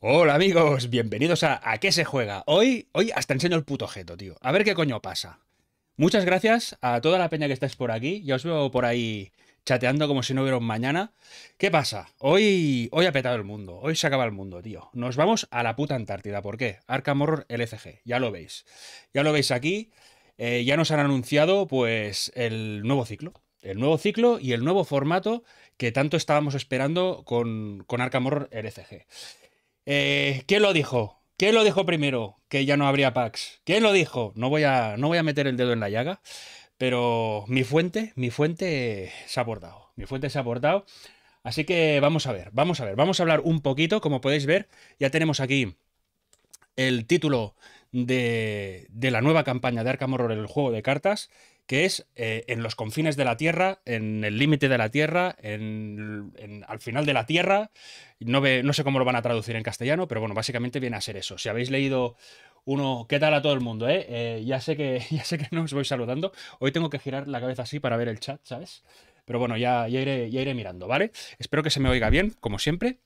Hola amigos, bienvenidos a ¿A qué se juega? Hoy, hoy hasta enseño el puto geto, tío. A ver qué coño pasa. Muchas gracias a toda la peña que estáis por aquí. Ya os veo por ahí chateando como si no hubiera un mañana. ¿Qué pasa? Hoy, hoy ha petado el mundo. Hoy se acaba el mundo, tío. Nos vamos a la puta Antártida. ¿Por qué? Arkham Horror LCG. E ya lo veis. Ya lo veis aquí. Eh, ya nos han anunciado pues el nuevo ciclo el nuevo ciclo y el nuevo formato que tanto estábamos esperando con, con Arkham Horror LCG. Eh, ¿Quién lo dijo? ¿Quién lo dijo primero? Que ya no habría packs. ¿Quién lo dijo? No voy a, no voy a meter el dedo en la llaga, pero mi fuente, mi fuente se ha abordado. Mi fuente se ha Así que vamos a ver, vamos a ver, vamos a hablar un poquito, como podéis ver, ya tenemos aquí el título de, de la nueva campaña de Arkham Horror, el juego de cartas, que es eh, en los confines de la Tierra, en el límite de la Tierra, en, al final de la Tierra. No, sé cómo lo van a traducir en castellano, pero bueno, básicamente viene a ser eso. Si habéis leído uno, ¿qué tal a todo el mundo? Eh? Eh, ya, sé que, ya sé que no os voy saludando. Hoy tengo que girar la cabeza así para ver el chat, ¿sabes? Pero bueno, ya, ya iré mirando, ¿vale? Espero que se me oiga bien, como siempre.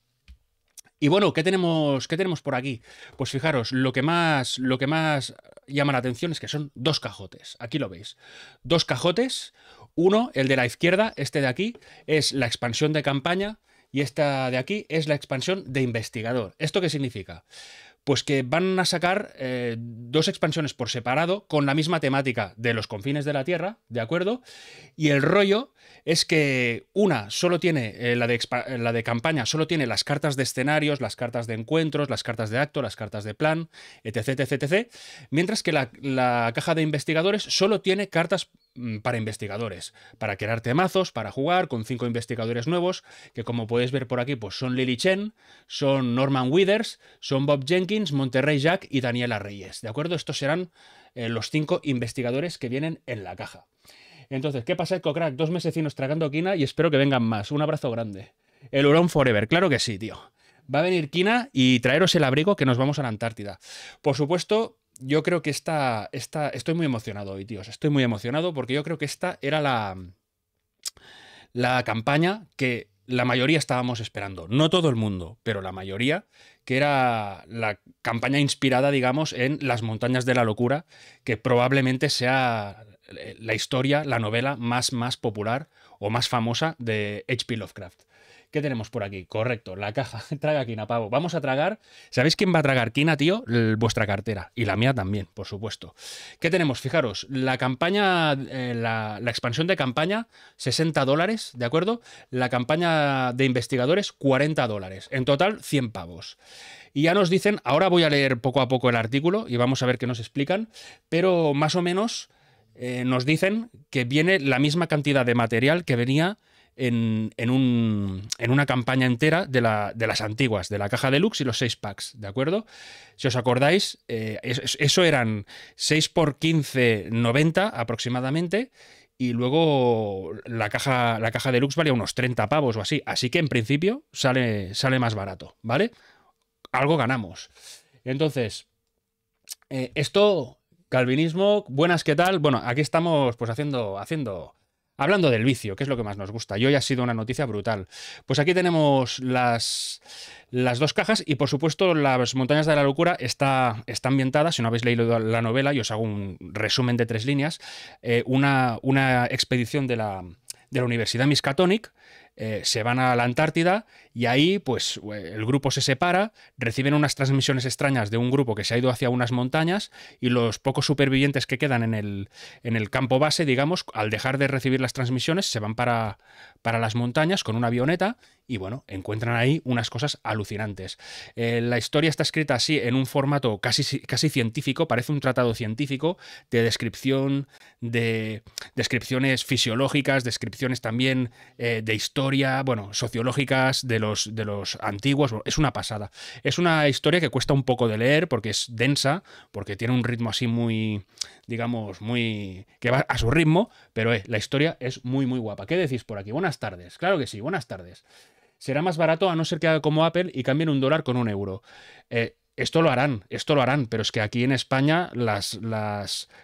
Y bueno, ¿qué tenemos, qué tenemos por aquí? Pues fijaros, lo que, más, lo que más llama la atención es que son dos cajotes. Aquí lo veis. Dos cajotes. Uno, el de la izquierda, este de aquí, es la expansión de campaña y esta de aquí es la expansión de investigador. ¿Esto qué significa? Pues que van a sacar eh, dos expansiones por separado con la misma temática de los confines de la Tierra, ¿de acuerdo? Y el rollo es que una solo tiene, eh, la, de la de campaña solo tiene las cartas de escenarios, las cartas de encuentros, las cartas de acto, las cartas de plan, etc, etc, etc. Mientras que la, la caja de investigadores solo tiene cartas Mm, para investigadores, para crear temazos, para jugar con cinco investigadores nuevos, que como podéis ver por aquí, pues son Lily Chen, son Norman Withers, son Bob Jenkins, Monterrey Jack y Daniela Reyes, ¿de acuerdo? Estos serán eh, los cinco investigadores que vienen en la caja. Entonces, ¿qué pasa, co-crack, Dos mesecinos tragando quina y espero que vengan más. Un abrazo grande. El Hurón Forever, claro que sí, tío. Va a venir Quina y traeros el abrigo que nos vamos a la Antártida. Por supuesto, yo creo que esta, estoy muy emocionado hoy, tíos, estoy muy emocionado porque yo creo que esta era la, la campaña que la mayoría estábamos esperando, no todo el mundo, pero la mayoría, que era la campaña inspirada, digamos, en Las montañas de la locura, que probablemente sea la historia, la novela más, más popular o más famosa de H.P. Lovecraft. ¿Qué tenemos por aquí? Correcto, la caja. Traga quina, pavo. Vamos a tragar. ¿Sabéis quién va a tragar quina, tío? vuestra cartera. Y la mía también, por supuesto. ¿Qué tenemos? Fijaros, la campaña, eh, la, expansión de campaña, 60 dólares, ¿de acuerdo? La campaña de investigadores, 40 dólares. En total, 100 pavos. Y ya nos dicen, ahora voy a leer poco a poco el artículo y vamos a ver qué nos explican, pero más o menos eh, nos dicen que viene la misma cantidad de material que venía en, una campaña entera de, las antiguas, de la caja deluxe y los 6 packs, ¿de acuerdo? Si os acordáis, eh, eso eran 6 por 15, 90 aproximadamente, y luego la caja, la caja deluxe valía unos 30 pavos o así, así que en principio sale, sale más barato, ¿vale? Algo ganamos. Entonces, eh, esto, calvinismo, buenas, ¿qué tal? Bueno, aquí estamos pues haciendo... haciendo Hablando del vicio, que es lo que más nos gusta, y hoy ha sido una noticia brutal. Pues aquí tenemos las, las dos cajas y por supuesto las montañas de la locura está, está ambientada, si no habéis leído la novela, yo os hago un resumen de tres líneas, eh, una, una expedición de la, Universidad Miskatonic, eh, se van a la Antártida y ahí, pues, eh, el grupo se separa, reciben unas transmisiones extrañas de un grupo que se ha ido hacia unas montañas y los pocos supervivientes que quedan en el, en el campo base, digamos, al dejar de recibir las transmisiones, se van para, para las montañas con una avioneta y, bueno, encuentran ahí unas cosas alucinantes. Eh, la historia está escrita así, en un formato casi, casi científico, parece un tratado científico de descripción, de descripciones fisiológicas, descripciones también eh, de historia, bueno, sociológicas, de los, de los antiguos. Es una pasada. Es una historia que cuesta un poco de leer porque es densa, porque tiene un ritmo así muy, digamos, muy... que va a su ritmo, pero eh, la historia es muy, muy guapa. ¿Qué decís por aquí? Buenas tardes. Claro que sí, buenas tardes será más barato a no ser que haga como Apple y cambien un dólar con un euro. Eh, esto lo harán, esto lo harán, pero es que aquí en España las,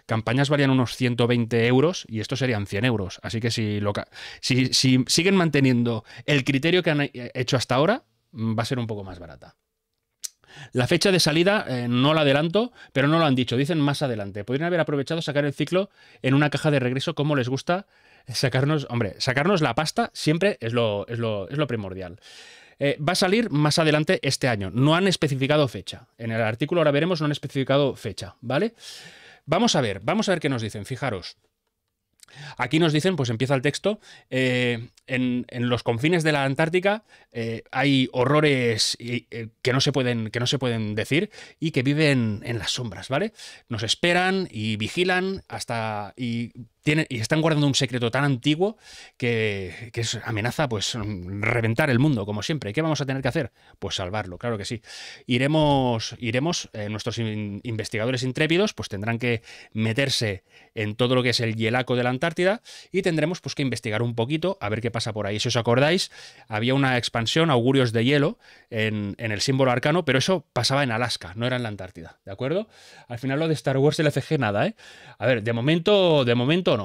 campañas varían unos 120 euros y esto serían 100 euros. Así que si, lo, siguen manteniendo el criterio que han hecho hasta ahora, va a ser un poco más barata. La fecha de salida eh, no la adelanto, pero no lo han dicho, dicen más adelante. Podrían haber aprovechado sacar el ciclo en una caja de regreso como les gusta sacarnos, hombre, sacarnos la pasta siempre es lo, es lo, es lo primordial. Eh, va a salir más adelante este año. No han especificado fecha. En el artículo ahora veremos, no han especificado fecha, ¿vale? Vamos a ver, vamos a ver qué nos dicen, fijaros. Aquí nos dicen, pues empieza el texto, eh, en, los confines de la Antártica eh, hay horrores que, no se pueden, que no se pueden decir y que viven en las sombras, ¿vale? Nos esperan y vigilan hasta y y están guardando un secreto tan antiguo que, amenaza pues reventar el mundo, como siempre. ¿Qué vamos a tener que hacer? Pues salvarlo, claro que sí. Iremos, iremos eh, nuestros investigadores intrépidos pues tendrán que meterse en todo lo que es el hielaco de la Antártida y tendremos pues que investigar un poquito a ver qué pasa por ahí. Si os acordáis, había una expansión, augurios de hielo, en, el símbolo arcano, pero eso pasaba en Alaska, no era en la Antártida, ¿de acuerdo? Al final lo de Star Wars y el FG nada, ¿eh? A ver, de momento, de momento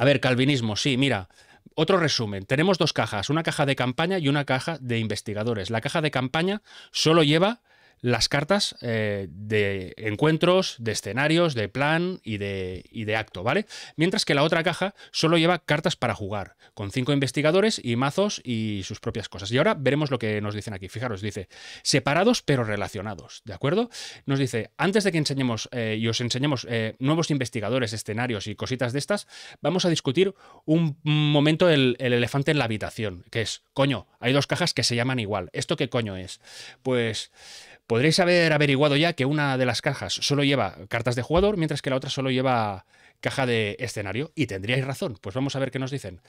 a ver, calvinismo, sí, mira. Otro resumen, tenemos dos cajas, una caja de campaña y una caja de investigadores. La caja de campaña solo lleva las cartas eh, de encuentros, de escenarios, de plan y de, de acto, ¿vale? Mientras que la otra caja solo lleva cartas para jugar, con cinco investigadores y mazos y sus propias cosas. Y ahora veremos lo que nos dicen aquí. Fijaros, dice, separados pero relacionados, ¿de acuerdo? Nos dice, antes de que enseñemos eh, y os enseñemos eh, nuevos investigadores, escenarios y cositas de estas, vamos a discutir un momento el, el elefante en la habitación, que es, coño, hay dos cajas que se llaman igual. ¿Esto qué coño es? Pues... Podréis haber averiguado ya que una de las cajas solo lleva cartas de jugador, mientras que la otra solo lleva caja de escenario. Y tendríais razón. Pues vamos a ver qué nos dicen.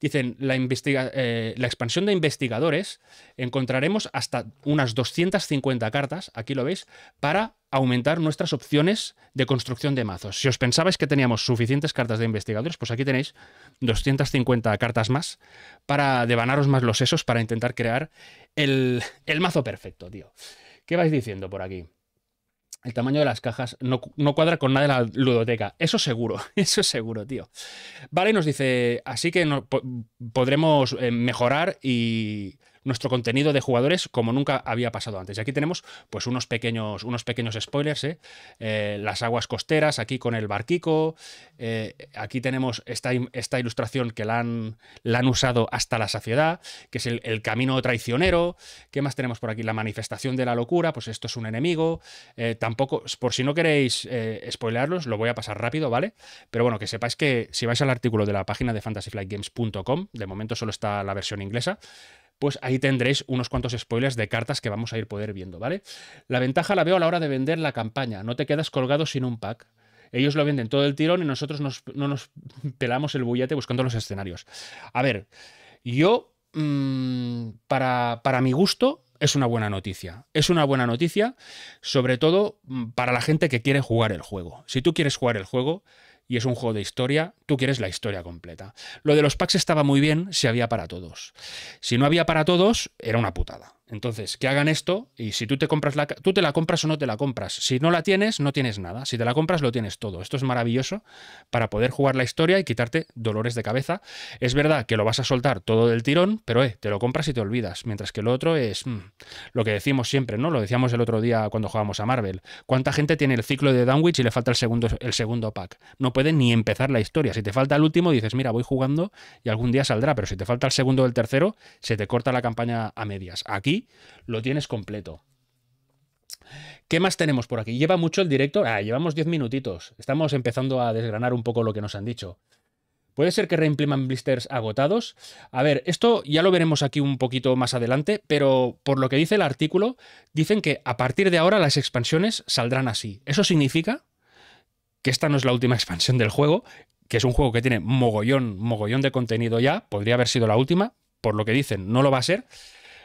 Dicen, la, eh, expansión de investigadores encontraremos hasta unas 250 cartas, aquí lo veis, para aumentar nuestras opciones de construcción de mazos. Si os pensabais que teníamos suficientes cartas de investigadores, pues aquí tenéis 250 cartas más para devanaros más los sesos para intentar crear el, el mazo perfecto, tío. ¿Qué vais diciendo por aquí? El tamaño de las cajas no, cuadra con nada de la ludoteca. Eso seguro, eso seguro, tío. Vale, nos dice, así que podremos eh, mejorar y nuestro contenido de jugadores como nunca había pasado antes. Y aquí tenemos pues unos pequeños, unos pequeños spoilers, ¿eh? Eh, las aguas costeras, aquí con el barquico, eh, aquí tenemos esta, ilustración que la han, la han usado hasta la saciedad, que es el, el, camino traicionero, ¿qué más tenemos por aquí? La manifestación de la locura, pues esto es un enemigo, tampoco, por si no queréis spoilearlos, lo voy a pasar rápido, ¿vale? Pero bueno, que sepáis que si vais al artículo de la página de fantasyflightgames.com, de momento solo está la versión inglesa, pues ahí tendréis unos cuantos spoilers de cartas que vamos a ir poder viendo, ¿vale? La ventaja la veo a la hora de vender la campaña, no te quedas colgado sin un pack. Ellos lo venden todo el tirón y nosotros no nos pelamos el bullete buscando los escenarios. A ver, yo, mm, para, para mi gusto, es una buena noticia. Es una buena noticia, sobre todo mm, para la gente que quiere jugar el juego. Si tú quieres jugar el juego, y es un juego de historia, tú quieres la historia completa. Lo de los packs estaba muy bien si había para todos. Si no había para todos, era una putada. Entonces, que hagan esto y si tú te compras la tú te la compras o no te la compras. Si no la tienes, no tienes nada. Si te la compras, lo tienes todo. Esto es maravilloso para poder jugar la historia y quitarte dolores de cabeza. Es verdad que lo vas a soltar todo del tirón, pero eh, te lo compras y te olvidas. Mientras que lo otro es mm, lo que decimos siempre, ¿no? Lo decíamos el otro día cuando jugábamos a Marvel. ¿Cuánta gente tiene el ciclo de Dunwich y le falta el segundo, el segundo pack? No puede ni empezar la historia. Si te falta el último, dices, mira, voy jugando y algún día saldrá. Pero si te falta el segundo o el tercero, se te corta la campaña a medias. Aquí lo tienes completo. ¿Qué más tenemos por aquí? ¿Lleva mucho el directo? Ah, llevamos 10 minutitos. Estamos empezando a desgranar un poco lo que nos han dicho. ¿Puede ser que reimpriman blisters agotados? A ver, esto ya lo veremos aquí un poquito más adelante, pero por lo que dice el artículo, dicen que a partir de ahora las expansiones saldrán así. Eso significa que esta no es la última expansión del juego, que es un juego que tiene mogollón, mogollón de contenido ya, podría haber sido la última, por lo que dicen, no lo va a ser.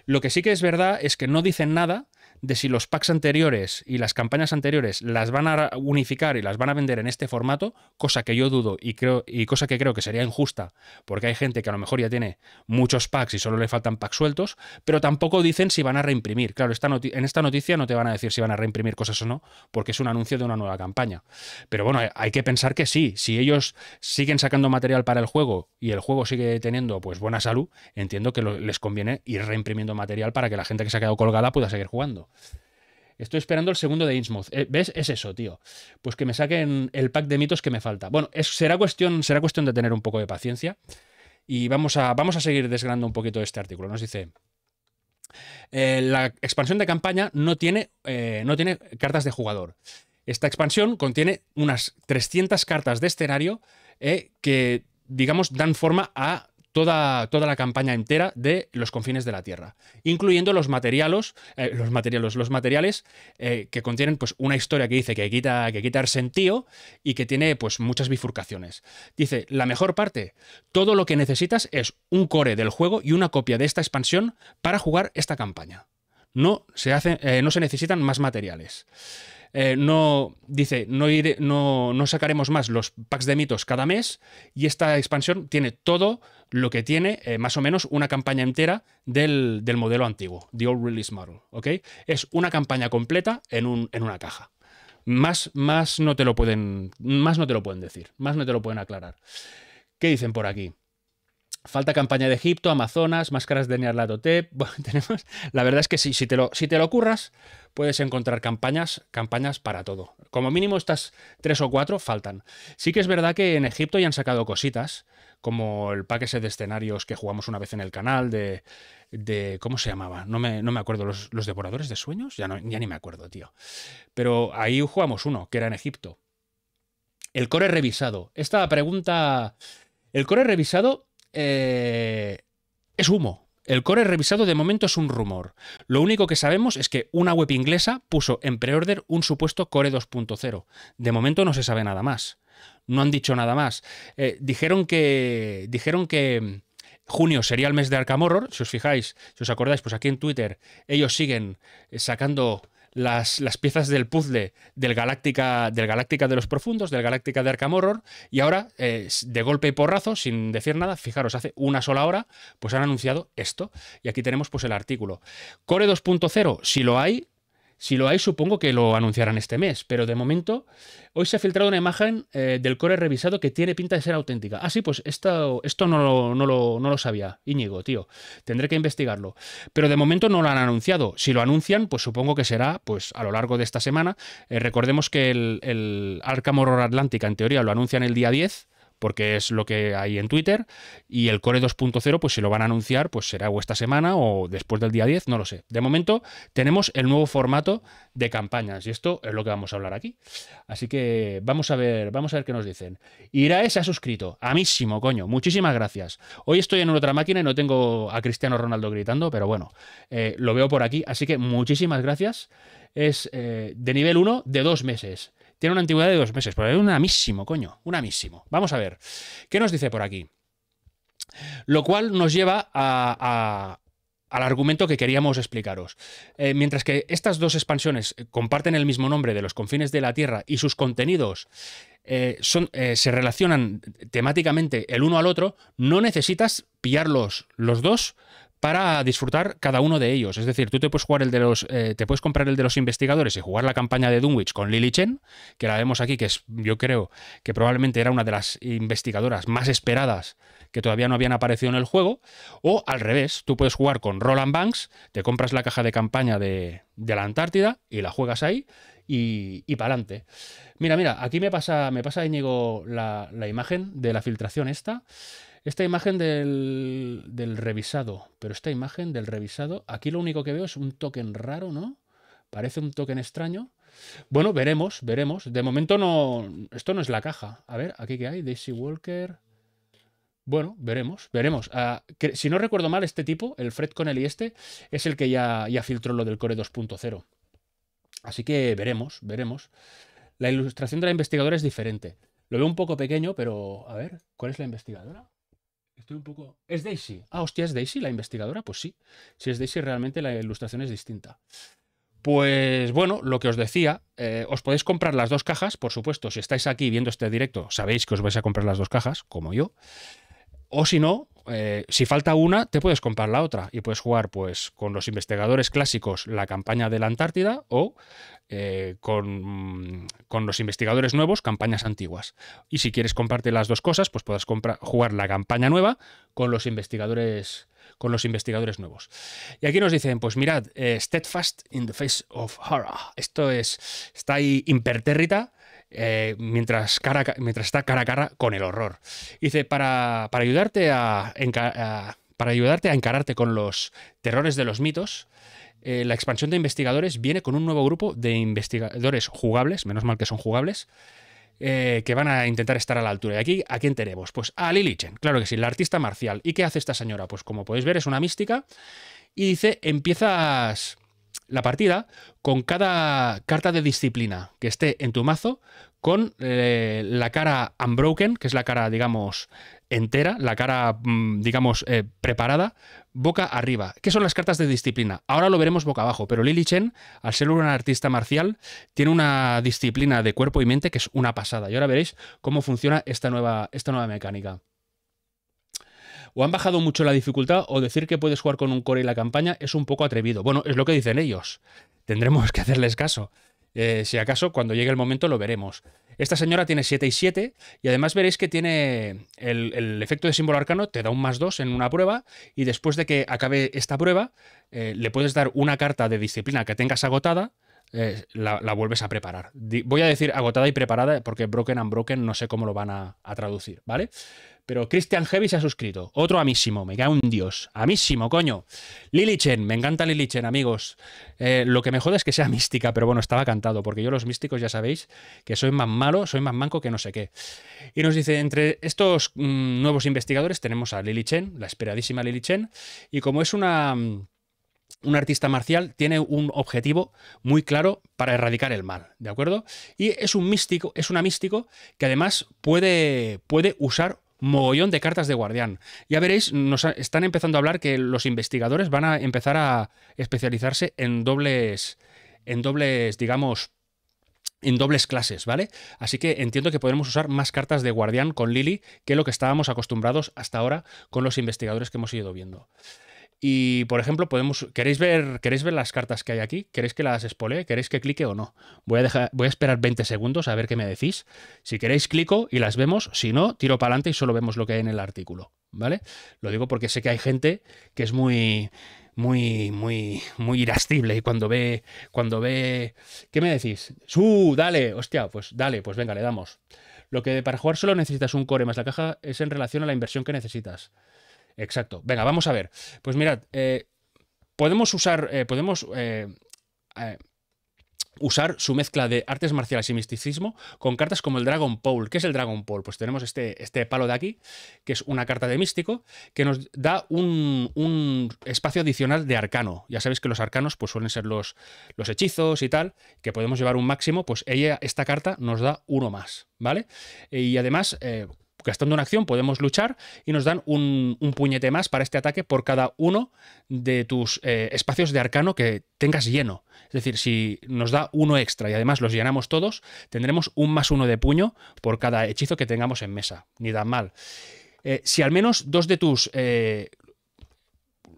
Lo que sí que es verdad es que no dicen nada de si los packs anteriores y las campañas anteriores las van a unificar y las van a vender en este formato, cosa que yo dudo y creo y cosa que creo que sería injusta, porque hay gente que a lo mejor ya tiene muchos packs y solo le faltan packs sueltos, pero tampoco dicen si van a reimprimir. Claro, en esta noticia no te van a decir si van a reimprimir cosas o no, porque es un anuncio de una nueva campaña. Pero bueno, hay que pensar que sí, si ellos siguen sacando material para el juego y el juego sigue teniendo pues buena salud, entiendo que les conviene ir reimprimiendo material para que la gente que se ha quedado colgada pueda seguir jugando. Estoy esperando el segundo de Innsmouth. Eh, ¿Ves? Es eso, tío. Pues que me saquen el pack de mitos que me falta. Bueno, será, cuestión, será cuestión de tener un poco de paciencia. Y vamos a, vamos a seguir desgranando un poquito este artículo. Nos dice. Eh, la expansión de campaña no tiene, eh, no tiene cartas de jugador. Esta expansión contiene unas 300 cartas de escenario que, digamos, dan forma a toda, la campaña entera de los confines de la Tierra, incluyendo los materiales, eh, los materiales, los eh, materiales que contienen pues, una historia que dice que quita, que quita sentido y que tiene pues, muchas bifurcaciones. Dice, la mejor parte, todo lo que necesitas es un core del juego y una copia de esta expansión para jugar esta campaña. No se, eh, no se necesitan más materiales. Eh, no, dice, no, no, sacaremos más los packs de mitos cada mes y esta expansión tiene todo lo que tiene eh, más o menos una campaña entera del, modelo antiguo, The Old Release Model, ¿ok? Es una campaña completa en, un, en una caja. Más, más, no te lo pueden, más no te lo pueden decir, más no te lo pueden aclarar. ¿Qué dicen por aquí? Falta campaña de Egipto, Amazonas, máscaras de Nearlatotep... La verdad es que si te lo, si te lo curras, puedes encontrar campañas, campañas para todo. Como mínimo estas tres o cuatro faltan. Sí que es verdad que en Egipto ya han sacado cositas, como el paquete de escenarios que jugamos una vez en el canal, de... de ¿Cómo se llamaba? No me, no me acuerdo, ¿los, devoradores de sueños? Ya, no, ya ni me acuerdo, tío. Pero ahí jugamos uno, que era en Egipto. El core revisado. Esta pregunta... El core revisado eh, es humo. El core revisado de momento es un rumor. Lo único que sabemos es que una web inglesa puso en preorder un supuesto core 2.0. De momento no se sabe nada más. No han dicho nada más. Eh, dijeron que. Dijeron que. Mm, junio sería el mes de Arkham Horror, si os fijáis, si os acordáis, pues aquí en Twitter ellos siguen eh, sacando las, piezas del puzzle del Galáctica, del Galáctica de los Profundos, del Galáctica de Arkham Horror, y ahora, de golpe y porrazo, sin decir nada, fijaros, hace una sola hora, pues han anunciado esto. Y aquí tenemos pues el artículo. Core 2.0, si lo hay, si lo hay, supongo que lo anunciarán este mes, pero de momento hoy se ha filtrado una imagen eh, del core revisado que tiene pinta de ser auténtica. Ah, sí, pues esto, esto no, lo, no, lo, sabía, Íñigo, tío. Tendré que investigarlo. Pero de momento no lo han anunciado. Si lo anuncian, pues supongo que será pues, a lo largo de esta semana. Eh, recordemos que el, el Arkham Horror Atlántica, en teoría, lo anuncian el día 10 porque es lo que hay en Twitter, y el Core 2.0, pues si lo van a anunciar, pues será o esta semana o después del día 10, no lo sé. De momento tenemos el nuevo formato de campañas, y esto es lo que vamos a hablar aquí. Así que vamos a ver, vamos a ver qué nos dicen. Irae se ha suscrito, amísimo, coño, muchísimas gracias. Hoy estoy en otra máquina y no tengo a Cristiano Ronaldo gritando, pero bueno, eh, lo veo por aquí, así que muchísimas gracias. Es eh, de nivel 1 de dos meses. Tiene una antigüedad de dos meses, pero es un amísimo, coño, un amísimo. Vamos a ver, ¿qué nos dice por aquí? Lo cual nos lleva al argumento que queríamos explicaros. Eh, mientras que estas dos expansiones eh, comparten el mismo nombre de los confines de la Tierra y sus contenidos eh, son, se relacionan temáticamente el uno al otro, no necesitas pillarlos los dos para disfrutar cada uno de ellos. Es decir, tú te puedes jugar el de los. Eh, te puedes comprar el de los investigadores y jugar la campaña de Dunwich con Lily Chen, que la vemos aquí, que es, yo creo que probablemente era una de las investigadoras más esperadas que todavía no habían aparecido en el juego. O al revés, tú puedes jugar con Roland Banks, te compras la caja de campaña de, la Antártida y la juegas ahí y, y para adelante. Mira, mira, aquí me pasa, me pasa Íñigo la, la imagen de la filtración esta. Esta imagen del, revisado, pero esta imagen del revisado, aquí lo único que veo es un token raro, ¿no? Parece un token extraño. Bueno, veremos, veremos. De momento no. Esto no es la caja. A ver, aquí qué hay, Daisy Walker. Bueno, veremos, veremos. Ah, si no recuerdo mal, este tipo, el Fred Connelly este, es el que ya, ya filtró lo del Core 2.0. Así que veremos, veremos. La ilustración de la investigadora es diferente. Lo veo un poco pequeño, pero a ver, ¿cuál es la investigadora? Estoy un poco. Es Daisy. Ah, hostia, es Daisy la investigadora. Pues sí. Si es Daisy, realmente la ilustración es distinta. Pues bueno, lo que os decía, eh, os podéis comprar las dos cajas, por supuesto. Si estáis aquí viendo este directo, sabéis que os vais a comprar las dos cajas, como yo. O si no, eh, si falta una, te puedes comprar la otra y puedes jugar pues con los investigadores clásicos la campaña de la Antártida o eh, mm, con, los investigadores nuevos campañas antiguas. Y si quieres compartir las dos cosas, pues puedas jugar la campaña nueva con los investigadores con los investigadores nuevos. Y aquí nos dicen, pues mirad, eh, Steadfast in the Face of Horror. Esto es, está ahí impertérrita eh, mientras, está cara a cara con el horror. Dice, para, ayudarte a, para ayudarte a encararte con los terrores de los mitos, eh, la expansión de investigadores viene con un nuevo grupo de investigadores jugables, menos mal que son jugables, eh, que van a intentar estar a la altura. ¿Y aquí a quién tenemos? Pues a Lilichen claro que sí, la artista marcial. ¿Y qué hace esta señora? Pues como podéis ver es una mística y dice, empiezas la partida con cada carta de disciplina que esté en tu mazo, con eh, la cara unbroken, que es la cara, digamos, entera, la cara, mm, digamos, eh, preparada, boca arriba. ¿Qué son las cartas de disciplina? Ahora lo veremos boca abajo, pero Lili Chen, al ser una artista marcial, tiene una disciplina de cuerpo y mente que es una pasada. Y ahora veréis cómo funciona esta nueva, esta nueva mecánica o han bajado mucho la dificultad o decir que puedes jugar con un core y la campaña es un poco atrevido. Bueno, es lo que dicen ellos. Tendremos que hacerles caso. Eh, si acaso, cuando llegue el momento lo veremos. Esta señora tiene 7 y 7 y además veréis que tiene el, efecto de símbolo arcano, te da un más 2 en una prueba y después de que acabe esta prueba eh, le puedes dar una carta de disciplina que tengas agotada, eh, la, vuelves a preparar. voy a decir agotada y preparada porque broken and broken no sé cómo lo van a traducir, ¿vale? Pero Christian Heavy se ha suscrito. Otro amísimo, me queda un dios. Amísimo, coño. Lily Chen, me encanta Lily Chen, amigos. Eh, lo que me jode es que sea mística, pero bueno, estaba cantado, porque yo los místicos ya sabéis que soy más malo, soy más manco que no sé qué. Y nos dice, entre estos mm, nuevos investigadores tenemos a Lily Chen, la esperadísima Lily Chen, y como es una mm, un artista marcial tiene un objetivo muy claro para erradicar el mal, ¿de acuerdo? Y es un místico, es una místico que además puede, puede usar mogollón de cartas de guardián. Ya veréis, nos están empezando a hablar que los investigadores van a empezar a especializarse en dobles, en dobles, digamos, en dobles clases, ¿vale? Así que entiendo que podremos usar más cartas de guardián con Lily que lo que estábamos acostumbrados hasta ahora con los investigadores que hemos ido viendo. Y, por ejemplo, podemos. ¿Queréis ver, ¿queréis ver las cartas que hay aquí? ¿Queréis que las espole? ¿Queréis que clique o no? Voy a, dejar, voy a esperar 20 segundos a ver qué me decís. Si queréis, clico y las vemos. Si no, tiro para adelante y solo vemos lo que hay en el artículo. ¿Vale? Lo digo porque sé que hay gente que es muy muy, muy, muy irascible. Y cuando ve, cuando ve. ¿Qué me decís? ¡Su! dale, hostia, pues dale, pues venga, le damos. Lo que para jugar solo necesitas un core más la caja es en relación a la inversión que necesitas. Exacto. Venga, vamos a ver. Pues mirad, eh, podemos usar, eh, podemos eh, usar su mezcla de artes marciales y misticismo con cartas como el Dragon Pole. ¿Qué es el Dragon Pole? Pues tenemos este, este palo de aquí, que es una carta de místico, que nos da un, espacio adicional de arcano. Ya sabéis que los arcanos pues, suelen ser los, los, hechizos y tal, que podemos llevar un máximo, pues ella, esta carta nos da uno más, ¿vale? Y además, Gastando una acción podemos luchar y nos dan un, puñete más para este ataque por cada uno de tus eh, espacios de arcano que tengas lleno. Es decir, si nos da uno extra y además los llenamos todos, tendremos un más uno de puño por cada hechizo que tengamos en mesa. Ni da mal. Eh, si al menos dos de tus eh,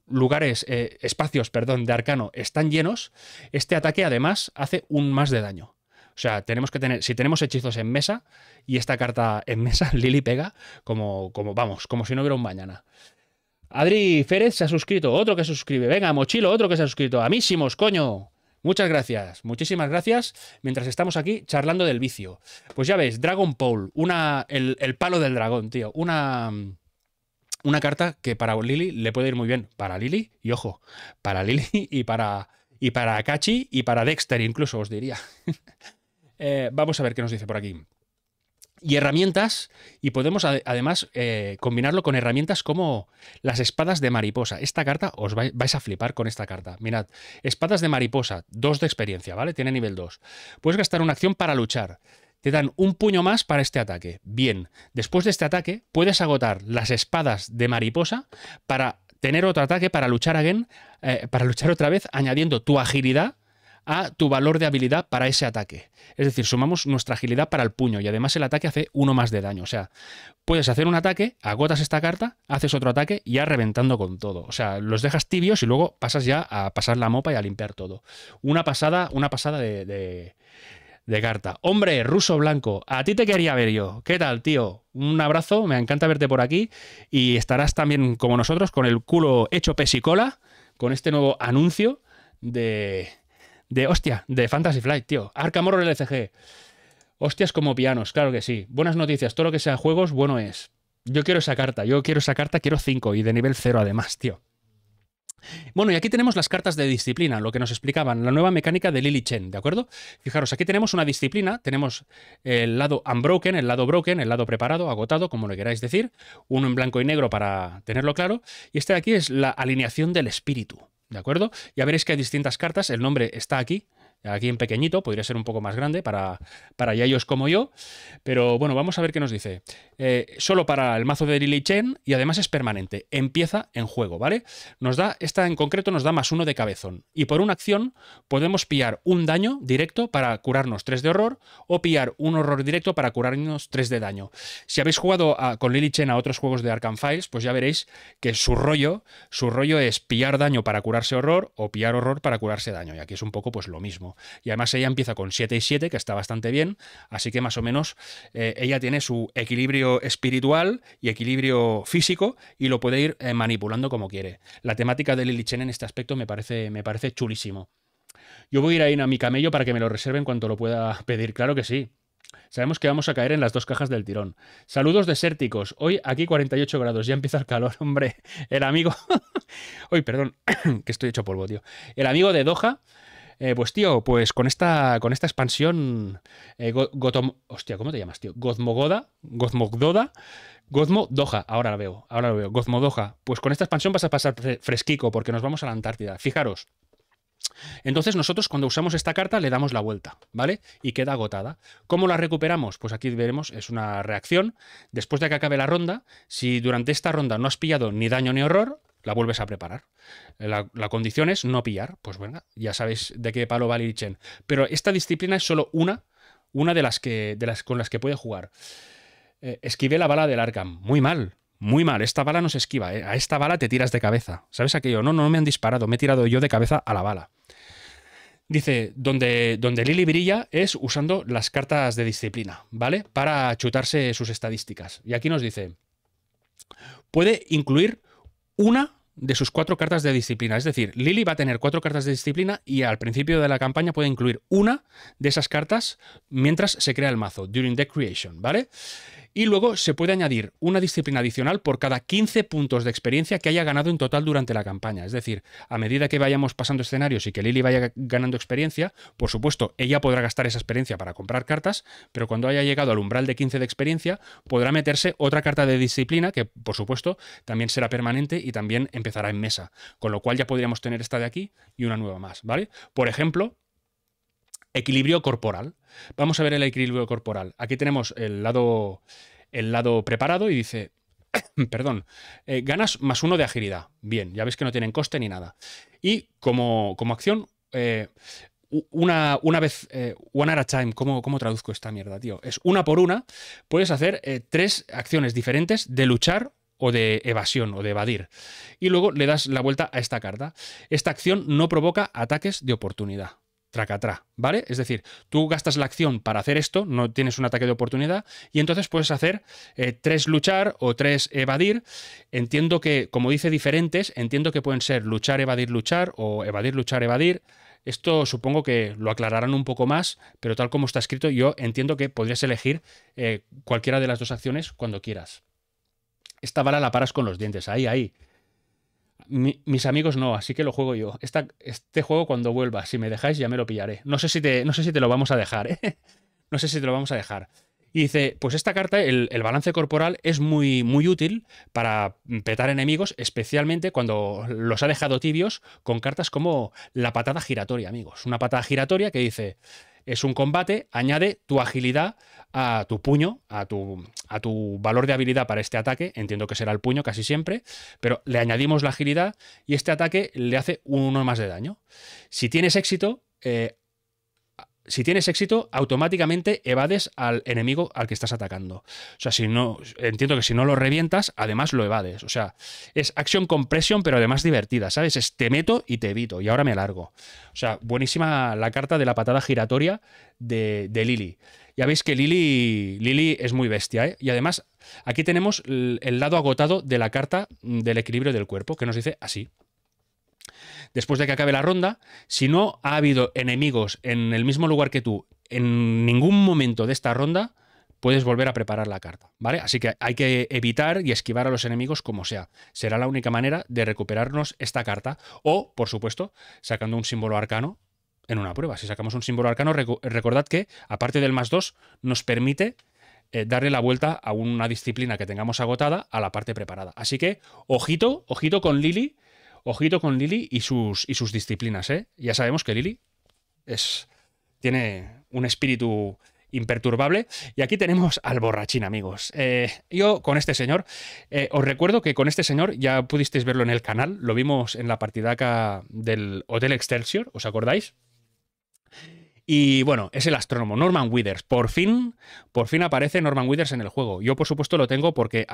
lugares, espacios, perdón, de arcano están llenos, este ataque además hace un más de daño. O sea, tenemos que tener, si tenemos hechizos en mesa y esta carta en mesa, Lily pega como, como vamos, como si no hubiera un mañana. Adri Férez se ha suscrito, otro que se suscribe. Venga, Mochilo, otro que se ha suscrito. Amísimos, coño. Muchas gracias, muchísimas gracias. Mientras estamos aquí charlando del vicio. Pues ya ves, Dragon Pole, una, el, palo del dragón, tío. Una, una carta que para Lily le puede ir muy bien. Para Lily, y ojo, para Lily y para, y para Akachi y para Dexter, incluso os diría. Eh, vamos a ver qué nos dice por aquí. Y herramientas, y podemos además eh, combinarlo con herramientas como las espadas de mariposa. Esta carta, os vais, a flipar con esta carta. Mirad, espadas de mariposa, dos de experiencia, ¿vale? Tiene nivel 2. Puedes gastar una acción para luchar te dan un puño más para este ataque. Bien, después de este ataque puedes agotar las espadas de mariposa para tener otro ataque, para luchar again, eh, para luchar otra vez, añadiendo tu agilidad a tu valor de habilidad para ese ataque. Es decir, sumamos nuestra agilidad para el puño y además el ataque hace uno más de daño. O sea, puedes hacer un ataque, agotas esta carta, haces otro ataque y ya reventando con todo. O sea, los dejas tibios y luego pasas ya a pasar la mopa y a limpiar todo. Una pasada, una pasada de, de, de carta. Hombre, ruso blanco, a ti te quería ver yo. ¿Qué tal, tío? Un abrazo, me encanta verte por aquí y estarás también como nosotros con el culo hecho pesicola con este nuevo anuncio de de, hostia, de Fantasy Flight, tío. Arkham Horror LCG. Hostias como pianos, claro que sí. Buenas noticias, todo lo que sea juegos, bueno es. Yo quiero esa carta, yo quiero esa carta, quiero 5 y de nivel 0 además, tío. Bueno, y aquí tenemos las cartas de disciplina, lo que nos explicaban, la nueva mecánica de Lily Chen, ¿de acuerdo? Fijaros, aquí tenemos una disciplina, tenemos el lado unbroken, el lado broken, el lado preparado, agotado, como lo queráis decir, uno en blanco y negro para tenerlo claro, y este de aquí es la alineación del espíritu. ¿De acuerdo? Ya veréis que hay distintas cartas, el nombre está aquí, Aquí en pequeñito, podría ser un poco más grande para, para yayos como yo. Pero bueno, vamos a ver qué nos dice. Eh, solo para el mazo de Lily Chen y además es permanente. Empieza en juego, ¿vale? Nos da, esta en concreto nos da más uno de cabezón. Y por una acción podemos pillar un daño directo para curarnos 3 de horror o pillar un horror directo para curarnos 3 de daño. Si habéis jugado con Lily Chen a otros juegos de Arkham Files, pues ya veréis que su rollo, su rollo es pillar daño para curarse horror o pillar horror para curarse daño. Y aquí es un poco pues lo mismo. Y además ella empieza con 7 y 7, que está bastante bien, así que más o menos eh, ella tiene su equilibrio espiritual y equilibrio físico y lo puede ir eh, manipulando como quiere. La temática de Lily Chen en este aspecto me parece, me parece chulísimo. Yo voy a ir ahí a mi camello para que me lo reserven cuanto lo pueda pedir, claro que sí. Sabemos que vamos a caer en las dos cajas del tirón. Saludos desérticos. Hoy aquí 48 grados, ya empieza el calor, hombre. El amigo. Hoy, perdón, que estoy hecho polvo, tío. El amigo de Doha eh, pues tío, pues con esta, con esta expansión, eh, hostia, ¿cómo te llamas, tío? Gozmogoda, Gozmogdoda, Gozmodoja, ahora la veo, ahora lo veo, Gozmo Pues con esta expansión vas a pasar fresquico porque nos vamos a la Antártida. Fijaros, entonces nosotros cuando usamos esta carta le damos la vuelta, ¿vale? Y queda agotada. ¿Cómo la recuperamos? Pues aquí veremos, es una reacción. Después de que acabe la ronda, si durante esta ronda no has pillado ni daño ni horror, la vuelves a preparar. La, condición es no pillar, pues venga, ya sabéis de qué palo va Lilichen. Pero esta disciplina es solo una, una de las, que, las con las que puede jugar. esquive eh, esquivé la bala del Arkham, muy mal, muy mal, esta bala no se esquiva, eh. a esta bala te tiras de cabeza. ¿Sabes aquello? No, no me han disparado, me he tirado yo de cabeza a la bala. Dice, donde, donde brilla es usando las cartas de disciplina, ¿vale? Para chutarse sus estadísticas. Y aquí nos dice, puede incluir una de sus cuatro cartas de disciplina. Es decir, Lily va a tener cuatro cartas de disciplina y al principio de la campaña puede incluir una de esas cartas mientras se crea el mazo, during the creation, ¿vale? Y luego se puede añadir una disciplina adicional por cada 15 puntos de experiencia que haya ganado en total durante la campaña. Es decir, a medida que vayamos pasando escenarios y que Lily vaya ganando experiencia, por supuesto, ella podrá gastar esa experiencia para comprar cartas, pero cuando haya llegado al umbral de 15 de experiencia, podrá meterse otra carta de disciplina que, por supuesto, también será permanente y también empezará en mesa. Con lo cual ya podríamos tener esta de aquí y una nueva más, ¿vale? Por ejemplo, Equilibrio corporal. Vamos a ver el equilibrio corporal. Aquí tenemos el lado, el lado preparado y dice, perdón, eh, ganas más uno de agilidad. Bien, ya ves que no tienen coste ni nada. Y como, como acción, eh, una, una, vez, eh, one at a time, ¿cómo, ¿cómo, traduzco esta mierda, tío? Es una por una, puedes hacer tres acciones diferentes de luchar o de evasión o de evadir. Y luego le das la vuelta a esta carta. Esta acción no provoca ataques de oportunidad tracatrá, ¿vale? Es decir, tú gastas la acción para hacer esto, no tienes un ataque de oportunidad, y entonces puedes hacer eh, tres luchar o tres evadir. Entiendo que, como dice diferentes, entiendo que pueden ser luchar, evadir, luchar, o evadir, luchar, evadir. Esto supongo que lo aclararán un poco más, pero tal como está escrito, yo entiendo que podrías elegir eh, cualquiera de las dos acciones cuando quieras. Esta bala la paras con los dientes, ahí, ahí mis amigos no, así que lo juego yo. este juego cuando vuelva, si me dejáis ya me lo pillaré. No sé si te, no sé si te lo vamos a dejar, ¿eh? No sé si te lo vamos a dejar. Y dice, pues esta carta, el, balance corporal, es muy, muy útil para petar enemigos, especialmente cuando los ha dejado tibios con cartas como la patada giratoria, amigos. Una patada giratoria que dice, es un combate, añade tu agilidad a tu puño, a tu, valor de habilidad para este ataque, entiendo que será el puño casi siempre, pero le añadimos la agilidad y este ataque le hace uno más de daño. Si tienes éxito, eh, si tienes éxito, automáticamente evades al enemigo al que estás atacando. O sea, si no, entiendo que si no lo revientas, además lo evades. O sea, es acción compresión, pero además divertida, ¿sabes? Es te meto y te evito, y ahora me largo. O sea, buenísima la carta de la patada giratoria de, de Lily. Ya veis que Lily, Lily es muy bestia, ¿eh? Y además, aquí tenemos el lado agotado de la carta del equilibrio del cuerpo, que nos dice así después de que acabe la ronda, si no ha habido enemigos en el mismo lugar que tú en ningún momento de esta ronda, puedes volver a preparar la carta, ¿vale? Así que hay que evitar y esquivar a los enemigos como sea. Será la única manera de recuperarnos esta carta. O, por supuesto, sacando un símbolo arcano en una prueba. Si sacamos un símbolo arcano, recordad que, aparte del más 2, nos permite eh, darle la vuelta a una disciplina que tengamos agotada a la parte preparada. Así que, ojito, ojito con Lili Ojito con Lili y sus, y sus disciplinas, ¿eh? Ya sabemos que Lili es, tiene un espíritu imperturbable. Y aquí tenemos al borrachín, amigos. Eh, yo con este señor, eh, os recuerdo que con este señor ya pudisteis verlo en el canal, lo vimos en la partidaca del Hotel Excelsior, ¿os acordáis? Y bueno, es el astrónomo Norman Withers. Por fin, por fin aparece Norman Withers en el juego. Yo, por supuesto, lo tengo porque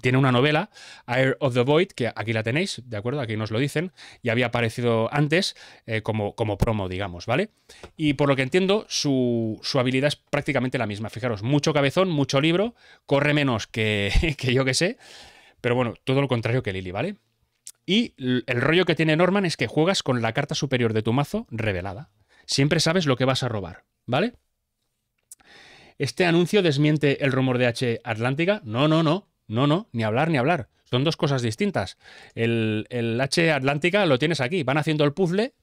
tiene una novela, Air of the Void, que aquí la tenéis, ¿de acuerdo? Aquí nos lo dicen. Y había aparecido antes eh, como, como promo, digamos, ¿vale? Y por lo que entiendo, su, habilidad es prácticamente la misma. Fijaros, mucho cabezón, mucho libro, corre menos que, que yo que sé. Pero bueno, todo lo contrario que Lily, ¿vale? Y el rollo que tiene Norman es que juegas con la carta superior de tu mazo revelada. Siempre sabes lo que vas a robar, ¿vale? Este anuncio desmiente el rumor de H Atlántica. No, no, no, no, no, ni hablar, ni hablar. Son dos cosas distintas. El, H Atlántica lo tienes aquí. Van haciendo el puzzle,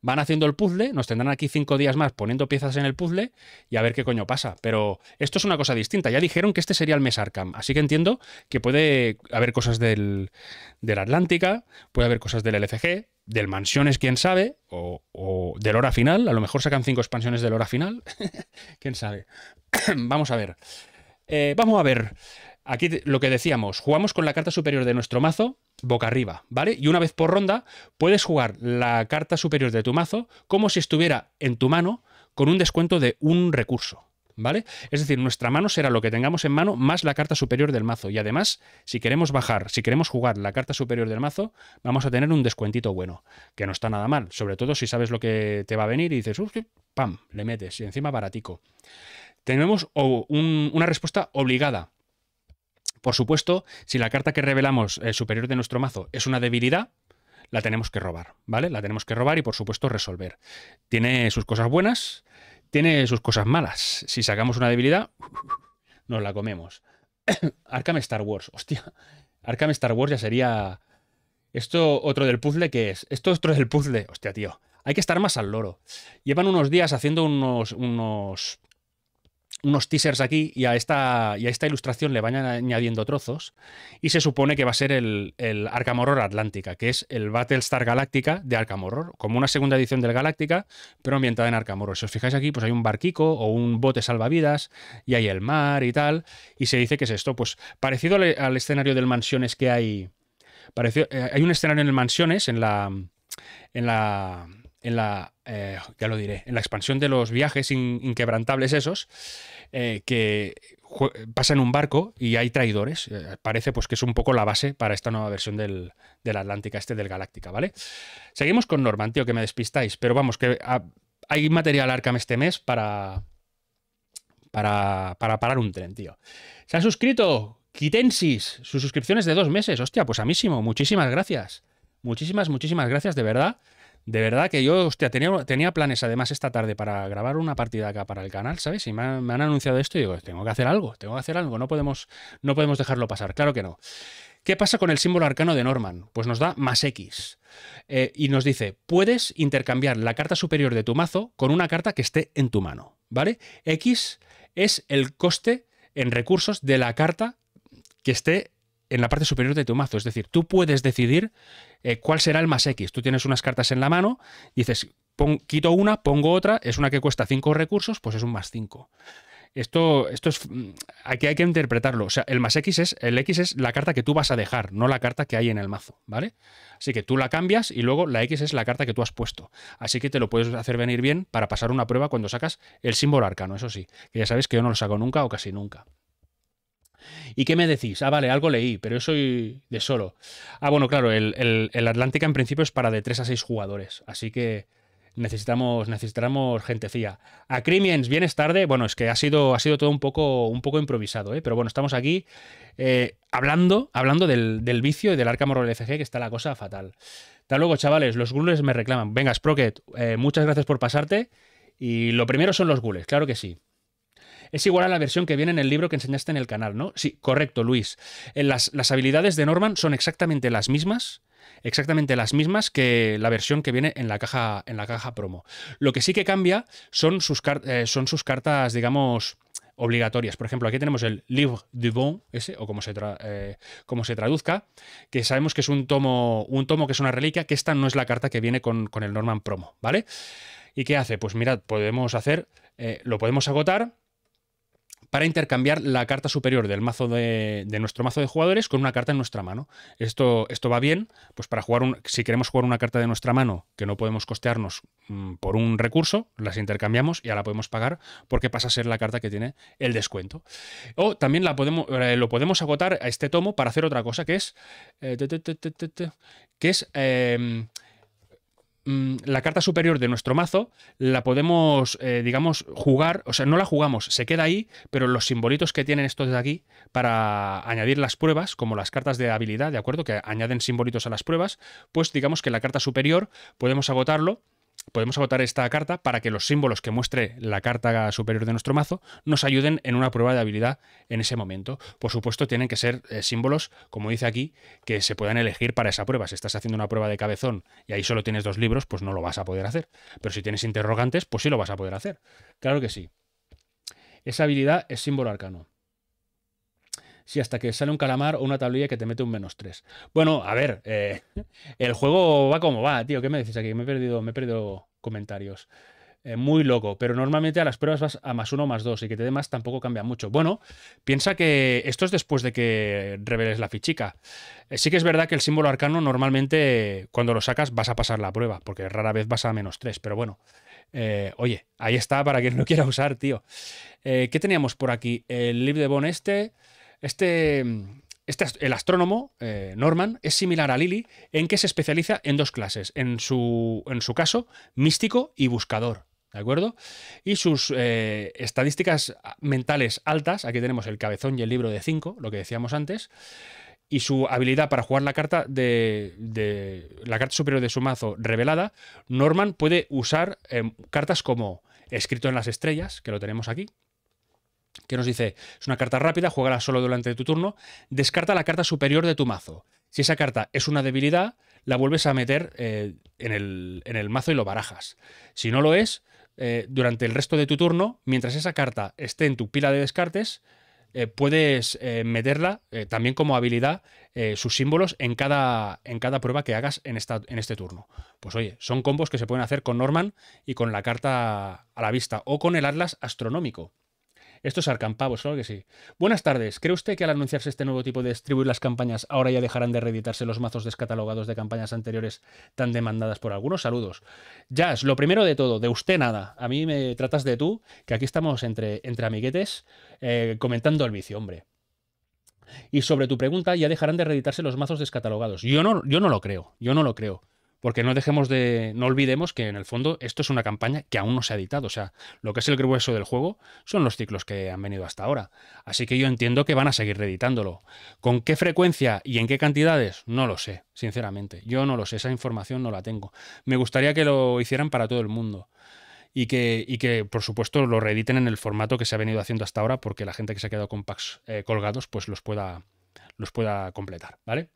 van haciendo el puzzle, nos tendrán aquí cinco días más poniendo piezas en el puzzle y a ver qué coño pasa. Pero esto es una cosa distinta. Ya dijeron que este sería el MESARCAM. así que entiendo que puede haber cosas del, del Atlántica, puede haber cosas del LFG del Mansiones, quién sabe, o, del hora final, a lo mejor sacan cinco expansiones del hora final, quién sabe. vamos a ver. Eh, vamos a ver. Aquí lo que decíamos, jugamos con la carta superior de nuestro mazo boca arriba, ¿vale? Y una vez por ronda puedes jugar la carta superior de tu mazo como si estuviera en tu mano con un descuento de un recurso, ¿Vale? Es decir, nuestra mano será lo que tengamos en mano más la carta superior del mazo. Y además, si queremos bajar, si queremos jugar la carta superior del mazo, vamos a tener un descuentito bueno, que no está nada mal, sobre todo si sabes lo que te va a venir y dices, ¡pam! Le metes y encima baratico. Tenemos una respuesta obligada. Por supuesto, si la carta que revelamos eh, superior de nuestro mazo es una debilidad, la tenemos que robar, ¿vale? La tenemos que robar y por supuesto resolver. Tiene sus cosas buenas, tiene sus cosas malas. Si sacamos una debilidad, nos la comemos. Arkham Star Wars, hostia. Arkham Star Wars ya sería... Esto otro del puzzle, que es? Esto otro del puzzle. Hostia, tío. Hay que estar más al loro. Llevan unos días haciendo unos, unos unos teasers aquí y a, esta, y a esta ilustración le van añadiendo trozos y se supone que va a ser el, el Arkham Atlántica, que es el Battlestar Galáctica de Arkham como una segunda edición del Galáctica, pero ambientada en Arkham Si os fijáis aquí, pues hay un barquico o un bote salvavidas y hay el mar y tal, y se dice que es esto, pues parecido al, escenario del Mansiones que hay... Eh, hay un escenario en el Mansiones, en la... En la en la eh, ya lo diré, en la expansión de los viajes inquebrantables esos, eh, que pasa en un barco y hay traidores. Eh, parece pues que es un poco la base para esta nueva versión del, del Atlántica, este del Galáctica, ¿vale? Seguimos con Norman, tío, que me despistáis, pero vamos, que hay material Arkham este mes para, para, parar un tren, tío. ¿Se han suscrito? Kitensis sus suscripciones de dos meses. Hostia, pues amísimo. Muchísimas gracias. Muchísimas, muchísimas gracias, de verdad. De verdad que yo, hostia, tenía, planes además esta tarde para grabar una partida acá para el canal, ¿sabes? Y me han, anunciado esto y digo, tengo que hacer algo, tengo que hacer algo, no podemos, no podemos dejarlo pasar, claro que no. ¿Qué pasa con el símbolo arcano de Norman? Pues nos da más X. Eh, y nos dice, puedes intercambiar la carta superior de tu mazo con una carta que esté en tu mano, ¿vale? X es el coste en recursos de la carta que esté en la parte superior de tu mazo. Es decir, tú puedes decidir eh, cuál será el más X. Tú tienes unas cartas en la mano, dices, quito una, pongo otra, es una que cuesta 5 recursos, pues es un más 5. Esto, esto es. Mm, aquí hay que interpretarlo. O sea, el más X es. El X es la carta que tú vas a dejar, no la carta que hay en el mazo, ¿vale? Así que tú la cambias y luego la X es la carta que tú has puesto. Así que te lo puedes hacer venir bien para pasar una prueba cuando sacas el símbolo arcano, eso sí. Que ya sabes que yo no lo saco nunca o casi nunca. ¿Y qué me decís? Ah, vale, algo leí, pero yo soy de solo. Ah, bueno, claro, el, Atlántica en principio es para de 3 a 6 jugadores, así que necesitamos, necesitamos gente fía. A Crimiens vienes tarde, bueno, es que ha sido, ha sido todo un poco, un poco improvisado, ¿eh? pero bueno, estamos aquí eh, hablando, hablando del, vicio y del Arkham Horror FG, que está la cosa fatal. Hasta luego, chavales, los gules me reclaman. Venga, Sprocket, eh, muchas gracias por pasarte. Y lo primero son los gules, claro que sí es igual a la versión que viene en el libro que enseñaste en el canal, ¿no? Sí, correcto, Luis. Eh, las, habilidades de Norman son exactamente las mismas exactamente las mismas que la versión que viene en la caja, en la caja promo. Lo que sí que cambia son sus, eh, cartas, digamos, obligatorias. Por ejemplo, aquí tenemos el Livre du Bon, ese, o como se, eh, se traduzca, que sabemos que es un tomo, un tomo que es una reliquia, que esta no es la carta que viene con, el Norman Promo, ¿vale? ¿Y qué hace? Pues mirad, podemos hacer, lo podemos agotar para intercambiar la carta superior del mazo de, nuestro mazo de jugadores con una carta en nuestra mano. Esto, esto va bien, pues para jugar un, si queremos jugar una carta de nuestra mano que no podemos costearnos mm, por un recurso, las intercambiamos y ya la podemos pagar porque pasa a ser la carta que tiene el descuento. O también la podemos, eh, lo podemos agotar a este tomo para hacer otra cosa que es... Eh, que es... Em, Mm, la carta superior de nuestro mazo la podemos, eh, digamos, jugar, o sea, no la jugamos, se queda ahí, pero los simbolitos que tienen estos de aquí para añadir las pruebas, como las cartas de habilidad, ¿de acuerdo? Que añaden simbolitos a las pruebas, pues digamos que la carta superior podemos agotarlo podemos agotar esta carta para que los símbolos que muestre la carta superior de nuestro mazo nos ayuden en una prueba de habilidad en ese momento. Por supuesto, tienen que ser eh, símbolos, como dice aquí, que se puedan elegir para esa prueba. Si estás haciendo una prueba de cabezón y ahí solo tienes dos libros, pues no lo vas a poder hacer. Pero si tienes interrogantes, pues sí lo vas a poder hacer. Claro que sí. Esa habilidad es símbolo arcano si hasta que sale un calamar o una tablilla que te mete un menos 3. Bueno, a ver, eh, el juego va como va, tío. ¿Qué me dices aquí? Me he perdido, me he perdido comentarios. Eh, muy loco, pero normalmente a las pruebas vas a más uno o más dos y que te dé más tampoco cambia mucho. Bueno, piensa que esto es después de que reveles la fichica. Eh, sí que es verdad que el símbolo arcano normalmente cuando lo sacas vas a pasar la prueba, porque rara vez vas a menos tres, pero bueno. oye, ahí está para quien lo quiera usar, tío. ¿Qué teníamos por aquí? El libro de Bon este. Este, este el astrónomo, eh, Norman, es similar a Lily, en que se especializa en dos clases, en su, en su caso, místico y buscador. ¿De acuerdo? Y sus eh, estadísticas mentales altas, aquí tenemos el cabezón y el libro de 5, lo que decíamos antes, y su habilidad para jugar la carta de, la carta superior de su mazo revelada, Norman puede usar em, cartas como Escrito en las Estrellas, que lo tenemos aquí, que nos dice, es una carta rápida, juégala solo durante tu turno, descarta la carta superior de tu mazo. Si esa carta es una debilidad, la vuelves a meter eh, en, el, mazo y lo barajas. Si no lo es, eh, durante el resto de tu turno, mientras esa carta esté en tu pila de descartes, eh, puedes meterla también como habilidad, sus símbolos, en cada, prueba que hagas en, en este turno. Pues oye, son combos que se pueden hacer con Norman y con la carta a la vista o con el Atlas astronómico esto es Arcampavos, claro que sí. Buenas tardes. ¿Cree usted que al anunciarse este nuevo tipo de distribuir las campañas, ahora ya dejarán de reeditarse los mazos descatalogados de campañas anteriores tan demandadas por algunos? Saludos. Jazz, lo primero de todo, de usted nada. A mí me tratas de tú, que aquí estamos entre, entre amiguetes eh, comentando el vicio, hombre. Y sobre tu pregunta, ya dejarán de reeditarse los mazos descatalogados. Yo no, yo no lo creo, yo no lo creo. Porque no dejemos de. No olvidemos que en el fondo esto es una campaña que aún no se ha editado. O sea, lo que es el grueso del juego son los ciclos que han venido hasta ahora. Así que yo entiendo que van a seguir reeditándolo. ¿Con qué frecuencia y en qué cantidades? No lo sé, sinceramente. Yo no lo sé, esa información no la tengo. Me gustaría que lo hicieran para todo el mundo. Y que, que, por supuesto lo reediten en el formato que se ha venido haciendo hasta ahora porque la gente que se ha quedado con packs eh, colgados pues los pueda, los pueda completar, ¿vale?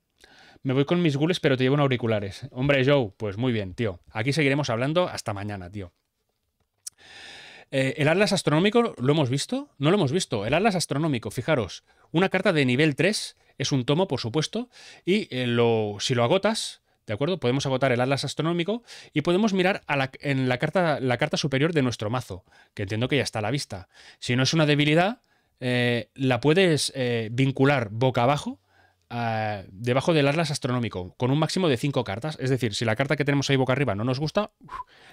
Me voy con mis gules, pero te llevo en auriculares. Hombre, Joe, pues muy bien, tío. Aquí seguiremos hablando hasta mañana, tío. Eh, el Atlas Astronómico, ¿lo hemos visto? No lo hemos visto. El Atlas Astronómico, fijaros, una carta de nivel 3, es un tomo, por supuesto, y eh, lo, si lo agotas, ¿de acuerdo? Podemos agotar el Atlas Astronómico y podemos mirar en la carta, la carta superior de nuestro mazo, que entiendo que ya está a la vista. Si no es una debilidad, eh, la puedes vincular boca abajo Ah, debajo del Atlas Astronómico, con un máximo de 5 cartas. Es decir, si la carta que tenemos ahí boca arriba no nos gusta,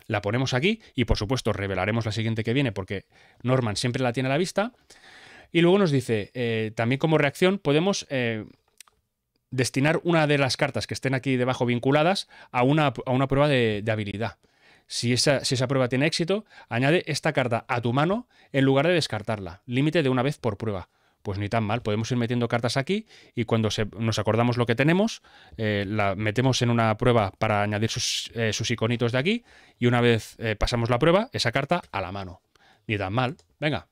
la ponemos aquí y por supuesto revelaremos la siguiente que viene porque Norman siempre la tiene a la vista. Y luego nos dice, eh, también como reacción podemos... Eh, destinar una de las cartas que estén aquí debajo vinculadas a una, prueba de, habilidad. Si si esa, prueba tiene éxito, añade esta carta a tu mano en lugar de descartarla. Límite de una vez por prueba pues ni tan mal. Podemos ir metiendo cartas aquí y cuando nos acordamos lo que tenemos, eh, la metemos en una prueba para añadir sus, eh, iconitos de aquí y una vez eh, pasamos la prueba, esa carta a la mano. Ni tan mal. Venga.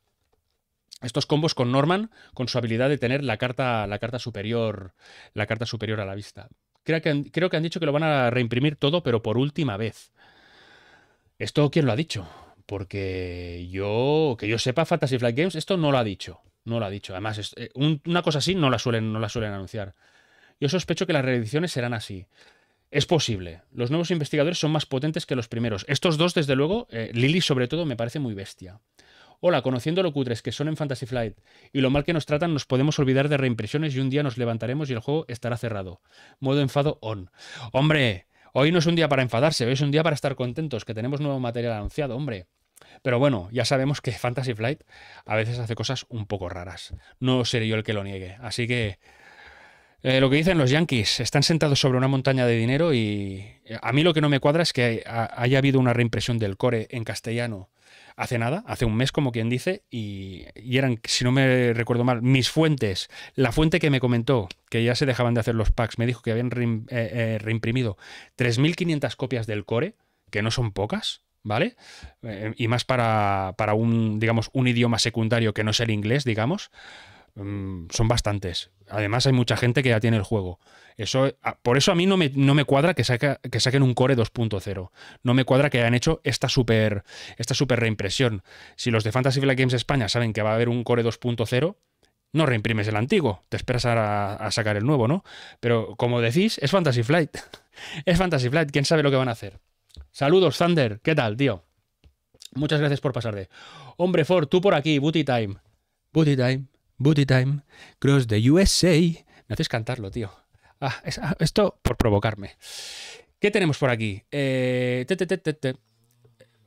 Estos combos con Norman, con su habilidad de tener la carta, la carta superior, la carta superior a la vista. Creo que, creo que han dicho que lo van a reimprimir todo, pero por última vez. ¿Esto quién lo ha dicho? Porque yo, que yo sepa, Fantasy Flight Games, esto no lo ha dicho. No lo ha dicho. Además, eh, una cosa así no la, suelen, no la suelen anunciar. Yo sospecho que las reediciones serán así. Es posible. Los nuevos investigadores son más potentes que los primeros. Estos dos, desde luego, eh, Lily sobre todo, me parece muy bestia. Hola, conociendo lo cutres que son en Fantasy Flight y lo mal que nos tratan, nos podemos olvidar de reimpresiones y un día nos levantaremos y el juego estará cerrado. Modo enfado on. Hombre, hoy no es un día para enfadarse, hoy es un día para estar contentos, que tenemos nuevo material anunciado, hombre. Pero bueno, ya sabemos que Fantasy Flight a veces hace cosas un poco raras. No seré yo el que lo niegue. Así que eh, lo que dicen los Yankees, están sentados sobre una montaña de dinero y eh, a mí lo que no me cuadra es que haya habido una reimpresión del core en castellano hace nada, hace un mes como quien dice, y, eran, si no me recuerdo mal, mis fuentes, la fuente que me comentó que ya se dejaban de hacer los packs, me dijo que habían eh, reimprimido 3.500 copias del core, que no son pocas, ¿vale? Eh, y más para, un, digamos, un idioma secundario que no es el inglés, digamos. Mm, son bastantes. Además, hay mucha gente que ya tiene el juego. Eso, por eso a mí no me, cuadra que, que saquen un core 2.0. No me cuadra que hayan hecho esta super, esta reimpresión. Si los de Fantasy Flight Games España saben que va a haber un core 2.0, no reimprimes el antiguo, te esperas a, a, sacar el nuevo, ¿no? Pero como decís, es Fantasy Flight. es Fantasy Flight, quién sabe lo que van a hacer. Saludos, Thunder. ¿Qué tal, tío? Muchas gracias por de... Hombre Ford, tú por aquí, booty time. Booty time, booty time, cross the USA. Me haces cantarlo, tío. Ah, ah, esto por provocarme. ¿Qué tenemos por aquí? Eh,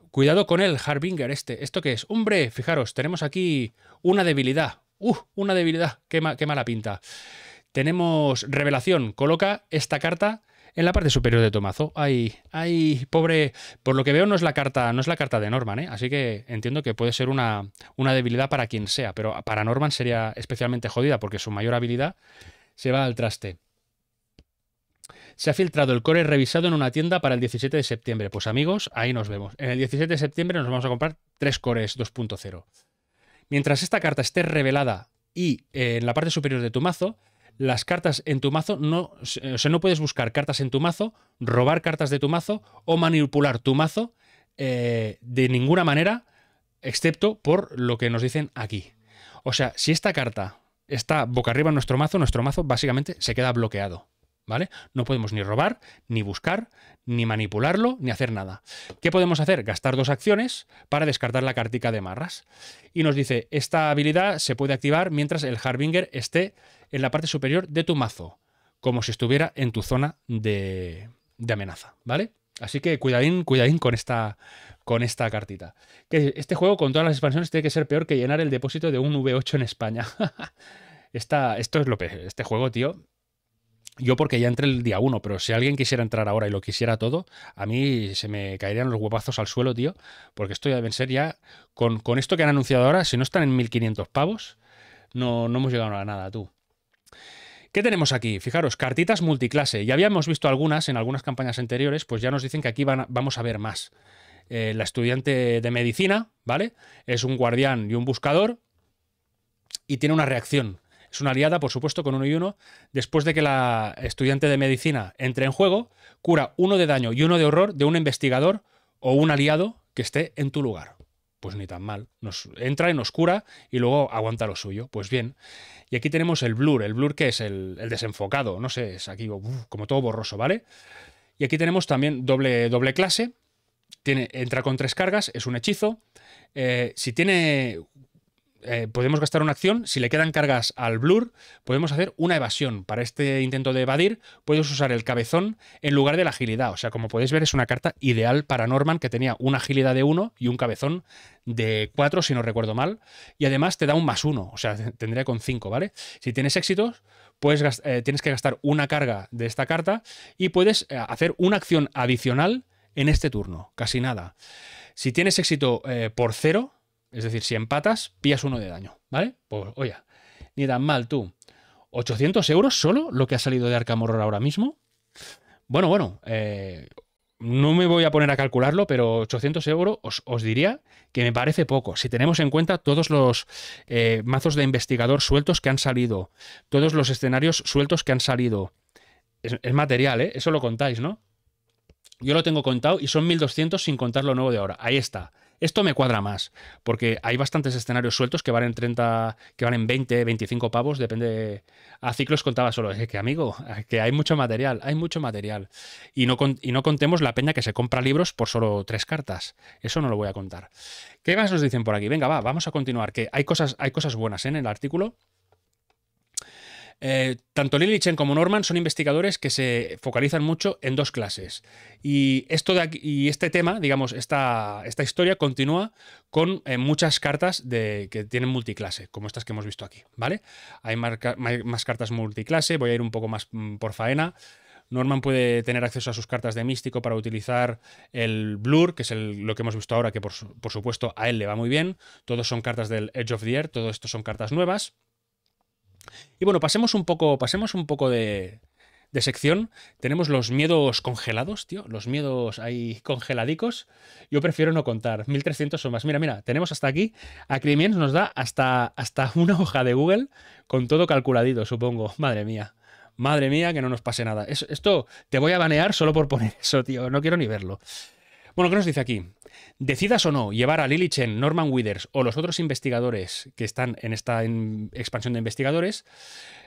Cuidado con el Harbinger este. ¿Esto qué es? Hombre, fijaros, tenemos aquí una debilidad. ¡Uh! Una debilidad. qué mala pinta. Tenemos revelación. Coloca esta carta en la parte superior de mazo Ay, ay, pobre. Por lo que veo, no es la carta, no es la carta de Norman, ¿eh? Así que entiendo que puede ser una, debilidad para quien sea, pero para Norman sería especialmente jodida, porque su mayor habilidad se va al traste. Se ha filtrado el core revisado en una tienda para el 17 de septiembre. Pues amigos, ahí nos vemos. En el 17 de septiembre nos vamos a comprar tres cores 2.0. Mientras esta carta esté revelada y eh, en la parte superior de tu mazo, las cartas en tu mazo no. O sea, no puedes buscar cartas en tu mazo, robar cartas de tu mazo o manipular tu mazo eh, de ninguna manera, excepto por lo que nos dicen aquí. O sea, si esta carta está boca arriba en nuestro mazo, nuestro mazo básicamente se queda bloqueado. ¿Vale? No podemos ni robar, ni buscar, ni manipularlo, ni hacer nada. ¿Qué podemos hacer? Gastar dos acciones para descartar la cartica de marras. Y nos dice, esta habilidad se puede activar mientras el Harbinger esté en la parte superior de tu mazo, como si estuviera en tu zona de, amenaza, ¿vale? Así que cuidadín, cuidadín con esta, con esta cartita. Que este juego con todas las expansiones tiene que ser peor que llenar el depósito de un V8 en España. esta, esto es lo peor. Este juego, tío. Yo porque ya entré el día 1, pero si alguien quisiera entrar ahora y lo quisiera todo, a mí se me caerían los huevazos al suelo, tío. Porque esto ya deben ser ya... Con, con esto que han anunciado ahora, si no están en 1500 pavos, no, no hemos llegado a nada, tú. ¿Qué tenemos aquí? Fijaros, cartitas multiclase. Ya habíamos visto algunas en algunas campañas anteriores, pues ya nos dicen que aquí vamos a ver más. Eh, la estudiante de medicina, ¿vale? Es un guardián y un buscador y tiene una reacción. Es una aliada, por supuesto, con uno y uno. Después de que la estudiante de medicina entre en juego, cura uno de daño y uno de horror de un investigador o un aliado que esté en tu lugar pues ni tan mal. Nos entra en oscura y luego aguanta lo suyo. Pues bien. Y aquí tenemos el blur. El blur que es el, desenfocado. No sé, es aquí como todo borroso, ¿vale? Y aquí tenemos también doble, doble clase. Tiene, entra con tres cargas, es un hechizo. Eh, si tiene eh, podemos gastar una acción, si le quedan cargas al blur, podemos hacer una evasión. Para este intento de evadir, puedes usar el cabezón en lugar de la agilidad. O sea, como podéis ver, es una carta ideal para Norman, que tenía una agilidad de 1 y un cabezón de 4, si no recuerdo mal. Y además te da un más 1, o sea, tendría con 5, ¿vale? Si tienes éxitos, eh, tienes que gastar una carga de esta carta y puedes eh, hacer una acción adicional en este turno, casi nada. Si tienes éxito por 0, es decir, si empatas, pillas uno de daño, ¿vale? Pues, oye, ni tan mal tú. 800 euros solo lo que ha salido de Arkham ahora mismo. Bueno, bueno, eh, no me voy a poner a calcularlo, pero 800 euros os, diría que me parece poco. Si tenemos en cuenta todos los eh, mazos de investigador sueltos que han salido, todos los escenarios sueltos que han salido. Es, material, ¿eh? Eso lo contáis, ¿no? Yo lo tengo contado y son 1200 sin contar lo nuevo de ahora. Ahí está. Esto me cuadra más, porque hay bastantes escenarios sueltos que valen 30, que valen 20, 25 pavos, depende. A ciclos contaba solo, es eh, que amigo, que hay mucho material, hay mucho material. Y no, no contemos la peña que se compra libros por solo tres cartas. Eso no lo voy a contar. ¿Qué más nos dicen por aquí? Venga, va, vamos a continuar, que hay cosas, hay cosas buenas ¿eh? en el artículo. Eh, tanto Lilichen como Norman son investigadores que se focalizan mucho en dos clases. Y, esto de y este tema, digamos, esta, esta historia continúa con eh, muchas cartas de, que tienen multiclase, como estas que hemos visto aquí, ¿vale? Hay más cartas multiclase, voy a ir un poco más mm, por faena. Norman puede tener acceso a sus cartas de místico para utilizar el Blur, que es lo que hemos visto ahora, que por, supuesto a él le va muy bien. Todos son cartas del Edge of the Air todos estos son cartas nuevas. Y bueno, pasemos un poco, pasemos un poco de, sección. Tenemos los miedos congelados, tío. Los miedos ahí congeladicos. Yo prefiero no contar. 1300 o más. Mira, mira, tenemos hasta aquí. Acrimiens nos da hasta, hasta una hoja de Google con todo calculadito, supongo. Madre mía. Madre mía, que no nos pase nada. esto te voy a banear solo por poner eso, tío. No quiero ni verlo. Bueno, ¿qué nos dice aquí? Decidas o no llevar a Lily Chen, Norman Withers o los otros investigadores que están en esta expansión de investigadores,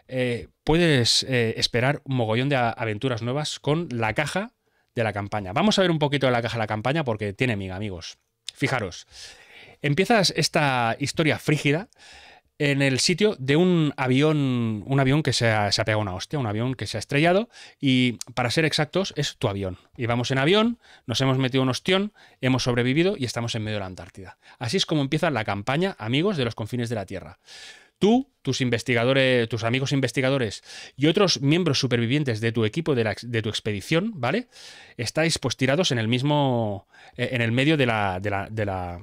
eh, puedes eh, esperar un mogollón de aventuras nuevas con la caja de la campaña. Vamos a ver un poquito de la caja de la campaña porque tiene miga, amigos. Fijaros, empiezas esta historia frígida en el sitio de un avión, un avión que se ha, se a una hostia, un avión que se ha estrellado y para ser exactos es tu avión. vamos en avión, nos hemos metido un ostión, hemos sobrevivido y estamos en medio de la Antártida. Así es como empieza la campaña Amigos de los Confines de la Tierra. Tú, tus investigadores, tus amigos investigadores y otros miembros supervivientes de tu equipo de, de tu expedición, ¿vale? Estáis pues tirados en el mismo, eh, en el medio de la, de la, de la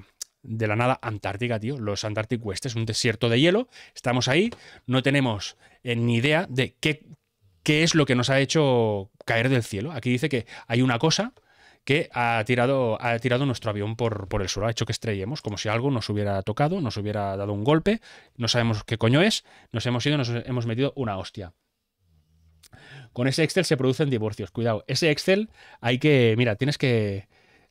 de la nada Antártica, tío. Los Antarctic West es un desierto de hielo. Estamos ahí, no tenemos eh, ni idea de qué, qué es lo que nos ha hecho caer del cielo. Aquí dice que hay una cosa que ha tirado, ha tirado nuestro avión por, por el suelo, ha hecho que estrellemos, como si algo nos hubiera tocado, nos hubiera dado un golpe, no sabemos qué coño es, nos hemos ido, nos hemos metido una hostia. Con ese Excel se producen divorcios, cuidado, ese Excel hay que, mira, tienes que,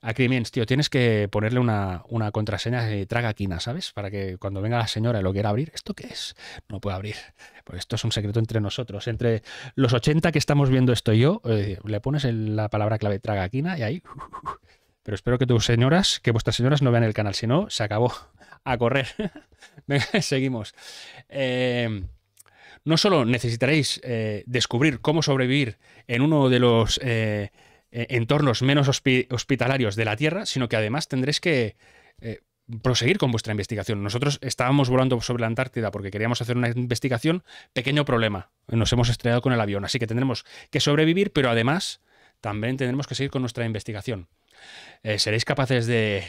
a tío, tienes que ponerle una, contraseña de tragaquina, ¿sabes? Para que cuando venga la señora y lo quiera abrir, ¿esto qué es? No puede abrir. Pues esto es un secreto entre nosotros. Entre los 80 que estamos viendo esto y yo, eh, le pones la palabra clave tragaquina y ahí. Pero espero que tus señoras, que vuestras señoras no vean el canal, si no, se acabó. A correr. venga, seguimos. Eh, no solo necesitaréis eh, descubrir cómo sobrevivir en uno de los eh, entornos menos hospitalarios de la Tierra, sino que además tendréis que eh, proseguir con vuestra investigación. Nosotros estábamos volando sobre la Antártida porque queríamos hacer una investigación, pequeño problema, nos hemos estrellado con el avión, así que tendremos que sobrevivir, pero además también tendremos que seguir con nuestra investigación. Eh, ¿Seréis capaces de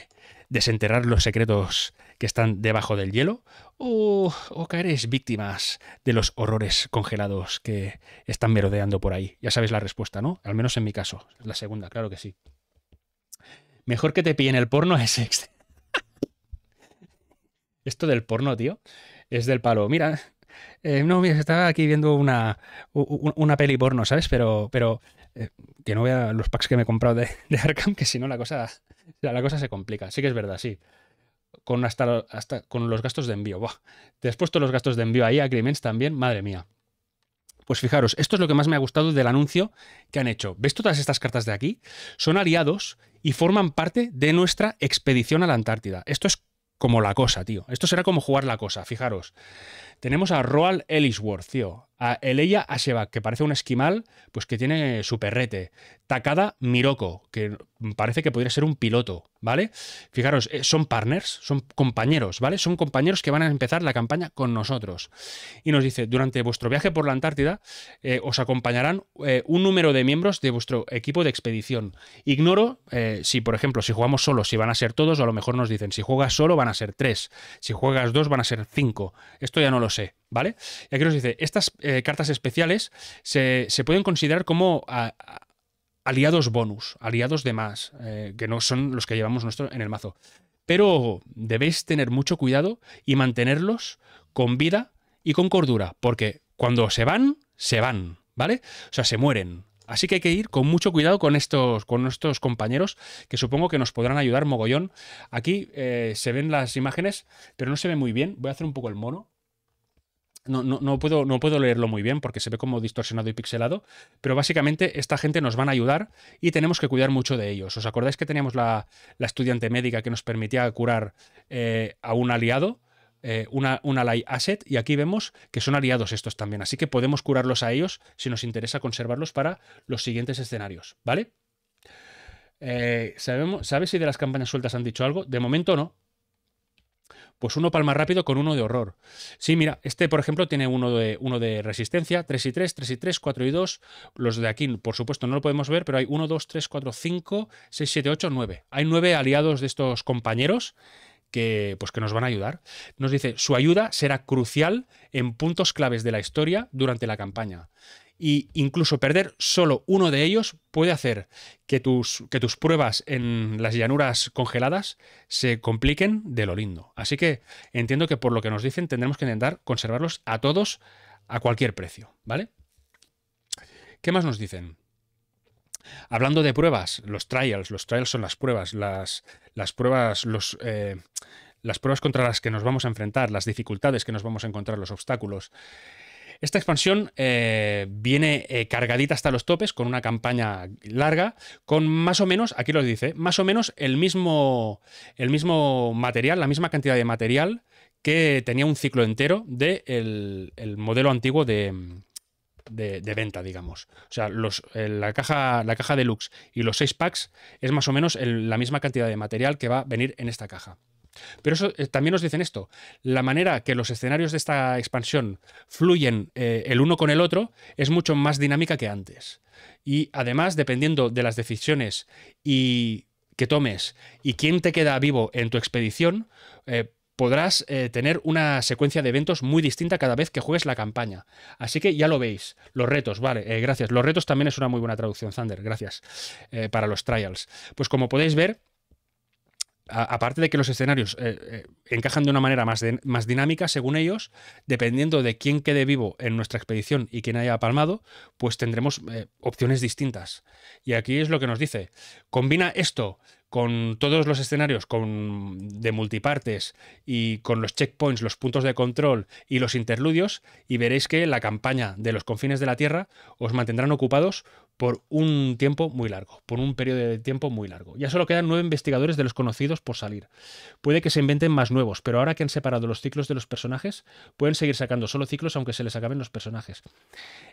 desenterrar los secretos que están debajo del hielo? ¿O, caeréis víctimas de los horrores congelados que están merodeando por ahí? Ya sabéis la respuesta, ¿no? Al menos en mi caso. La segunda, claro que sí. Mejor que te pillen el porno es Esto del porno, tío, es del palo. Mira, eh, no, mira, estaba aquí viendo una, una, peli porno, ¿sabes? Pero, pero eh, que no vea los packs que me he comprado de, Arkham, que si no la cosa, la cosa se complica. Sí que es verdad, sí. Con hasta, con los gastos de envío. Buah. Te has puesto los gastos de envío ahí, a agreements también, madre mía. Pues fijaros, esto es lo que más me ha gustado del anuncio que han hecho. ¿Ves todas estas cartas de aquí? Son aliados y forman parte de nuestra expedición a la Antártida. Esto es como la cosa, tío. Esto será como jugar la cosa, fijaros. Tenemos a Roald Ellisworth, tío a Eleia Asheba, que parece un esquimal, pues que tiene su perrete. Takada Miroko, que parece que podría ser un piloto, ¿vale? Fijaros, eh, son partners, son compañeros, ¿vale? Son compañeros que van a empezar la campaña con nosotros. Y nos dice, durante vuestro viaje por la Antártida eh, os acompañarán eh, un número de miembros de vuestro equipo de expedición. Ignoro si, por ejemplo, si jugamos solo, si van a ser todos, o a lo mejor nos dicen, si juegas solo van a ser tres, si juegas dos van a ser cinco. Esto ya no lo sé, ¿vale? Y aquí nos dice, estas eh, cartas especiales se, pueden considerar como aliados bonus, aliados de más, eh, que no son los que llevamos nuestro en el mazo. Pero debéis tener mucho cuidado y mantenerlos con vida y con cordura, porque cuando se van, se van, ¿vale? O sea, se mueren. Así que hay que ir con mucho cuidado con estos, con compañeros, que supongo que nos podrán ayudar mogollón. Aquí eh, se ven las imágenes, pero no se ve muy bien. Voy a hacer un poco el mono no, puedo, no puedo leerlo muy bien porque se ve como distorsionado y pixelado, pero básicamente esta gente nos van a ayudar y tenemos que cuidar mucho de ellos. ¿Os acordáis que teníamos la, estudiante médica que nos permitía curar eh, a un aliado? Eh, una, una light asset y aquí vemos que son aliados estos también, así que podemos curarlos a ellos si nos interesa conservarlos para los siguientes escenarios, ¿vale? Eh, ¿sabemos, ¿Sabes si de las campañas sueltas han dicho algo? De momento no, pues uno palma rápido con uno de horror. Sí, mira, este por ejemplo tiene uno de, resistencia, 3 y 3, 3 y 3, 4 y 2. Los de aquí, por supuesto, no lo podemos ver, pero hay 1, 2, 3, 4, 5, 6, 7, 8, 9. Hay 9 aliados de estos compañeros pues, que nos van a ayudar. Nos dice, su ayuda será crucial en puntos claves de la historia durante la campaña y incluso perder solo uno de ellos puede hacer que tus, que tus pruebas en las llanuras congeladas se compliquen de lo lindo. Así que entiendo que por lo que nos dicen tendremos que intentar conservarlos a todos a cualquier precio, ¿vale? ¿Qué más nos dicen? Hablando de pruebas, los trials, los trials son las pruebas, las, las pruebas, los, eh, las pruebas contra las que nos vamos a enfrentar, las dificultades que nos vamos a encontrar, los obstáculos. Esta expansión eh, viene eh, cargadita hasta los topes, con una campaña larga, con más o menos, aquí lo dice, más o menos el mismo, el mismo material, la misma cantidad de material que tenía un ciclo entero del de el, modelo antiguo de, venta, digamos. O sea, eh, la, caja, la caja deluxe y los seis packs es más o menos la misma cantidad de material que va a venir en esta caja. Pero eso eh, también nos dicen esto: la manera que los escenarios de esta expansión fluyen eh, el uno con el otro es mucho más dinámica que antes. Y además, dependiendo de las decisiones y que tomes y quién te queda vivo en tu expedición, eh, podrás tener una secuencia de eventos muy distinta cada vez que juegues la campaña. Así que ya lo veis. Los retos, vale, gracias. Los retos también es una muy buena traducción, Thunder, gracias, para los trials. Pues como podéis ver, aparte de que los escenarios eh, eh, encajan de una manera más, más, dinámica, según ellos, dependiendo de quién quede vivo en nuestra expedición y quién haya palmado, pues tendremos eh, opciones distintas. Y aquí es lo que nos dice, combina esto con todos los escenarios con, de multipartes y con los checkpoints, los puntos de control y los interludios, y veréis que la campaña de los confines de la Tierra os mantendrán ocupados por un tiempo muy largo, por un periodo de tiempo muy largo. Ya solo quedan nueve investigadores de los conocidos por salir. Puede que se inventen más nuevos, pero ahora que han separado los ciclos de los personajes, pueden seguir sacando solo ciclos aunque se les acaben los personajes.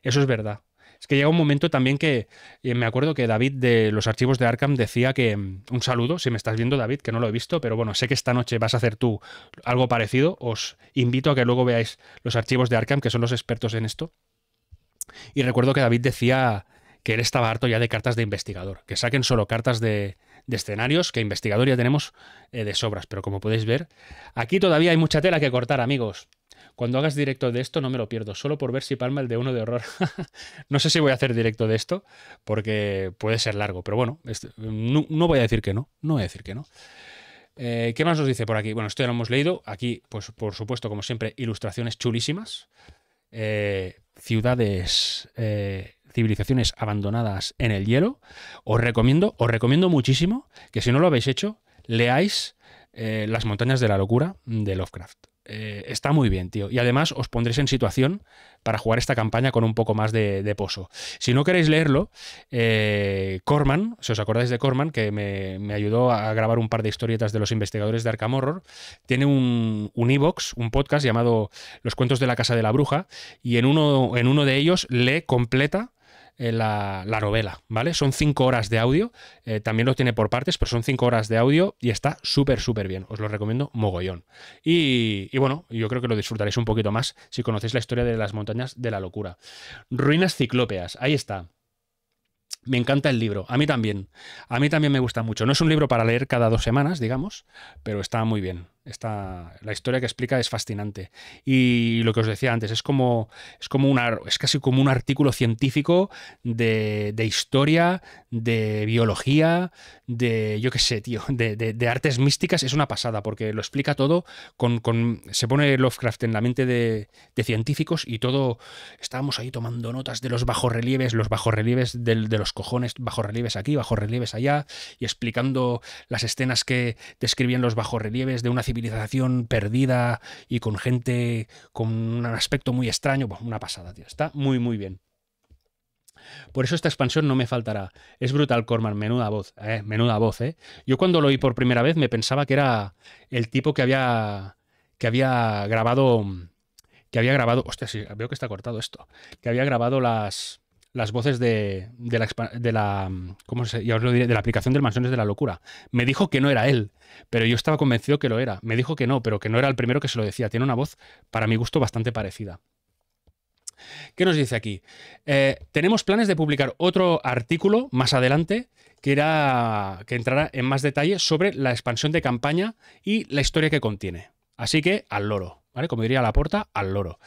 Eso es verdad. Es que llega un momento también que eh, me acuerdo que David de los archivos de Arkham decía que. Mm, un saludo, si me estás viendo, David, que no lo he visto, pero bueno, sé que esta noche vas a hacer tú algo parecido. Os invito a que luego veáis los archivos de Arkham, que son los expertos en esto. Y recuerdo que David decía que él estaba harto ya de cartas de investigador, que saquen solo cartas de, escenarios, que investigador ya tenemos eh, de sobras, pero como podéis ver, aquí todavía hay mucha tela que cortar, amigos. Cuando hagas directo de esto no me lo pierdo, solo por ver si palma el de uno de horror. no sé si voy a hacer directo de esto, porque puede ser largo, pero bueno, este, no, voy a decir que no, no voy a decir que no. Eh, ¿Qué más nos dice por aquí? Bueno, esto ya lo hemos leído. Aquí, pues por supuesto, como siempre, ilustraciones chulísimas. Eh, ciudades, eh, civilizaciones abandonadas en el hielo. Os recomiendo, os recomiendo muchísimo que si no lo habéis hecho, leáis Las montañas de la locura de Lovecraft. Eh, está muy bien, tío. Y además os pondréis en situación para jugar esta campaña con un poco más de, pozo. Si no queréis leerlo, eh, Corman, si os acordáis de Corman, que me, ayudó a grabar un par de historietas de los investigadores de Arkham Horror, tiene un, un e-box, un podcast llamado Los cuentos de la casa de la bruja, y en uno, en uno de ellos lee completa eh, la, novela, ¿vale? Son cinco horas de audio, eh, también lo tiene por partes, pero son cinco horas de audio y está súper, súper bien, os lo recomiendo mogollón. Y, y, bueno, yo creo que lo disfrutaréis un poquito más si conocéis la historia de las montañas de la locura. Ruinas ciclópeas, ahí está. Me encanta el libro, a mí también. A mí también me gusta mucho. No es un libro para leer cada dos semanas, digamos, pero está muy bien. Esta, la historia que explica es fascinante. Y lo que os decía antes, es como. Es como una. Es casi como un artículo científico de, historia, de biología, de. yo qué sé, tío, de, de, artes místicas. Es una pasada, porque lo explica todo con. se pone Lovecraft en la mente de, científicos y todo. Estábamos ahí tomando notas de los bajorrelieves, los bajorrelieves de los cojones, bajorrelieves aquí, bajorrelieves allá, y explicando las escenas que describían los bajorrelieves de una civilización perdida y con gente con un aspecto muy extraño. Pues, una pasada, tío. Está muy, muy bien. Por eso esta expansión no me faltará. Es brutal, Corman, menuda voz, eh, menuda voz, eh. Yo cuando lo oí por primera vez me pensaba que era el tipo que había que había grabado que había grabado, hostia, veo que está cortado esto, que había grabado las las voces de, de, la, de mm, de la aplicación del Mansiones de la Locura. Me dijo que no era él, pero yo estaba convencido que lo era. Me dijo que no, pero que no era el primero que se lo decía. Tiene una voz, para mi gusto, bastante parecida. ¿Qué nos dice aquí? Eh, tenemos planes de publicar otro artículo más adelante que, era, que entrará en más detalle sobre la expansión de campaña y la historia que contiene. Así que al loro, ¿vale? Como diría la puerta al loro.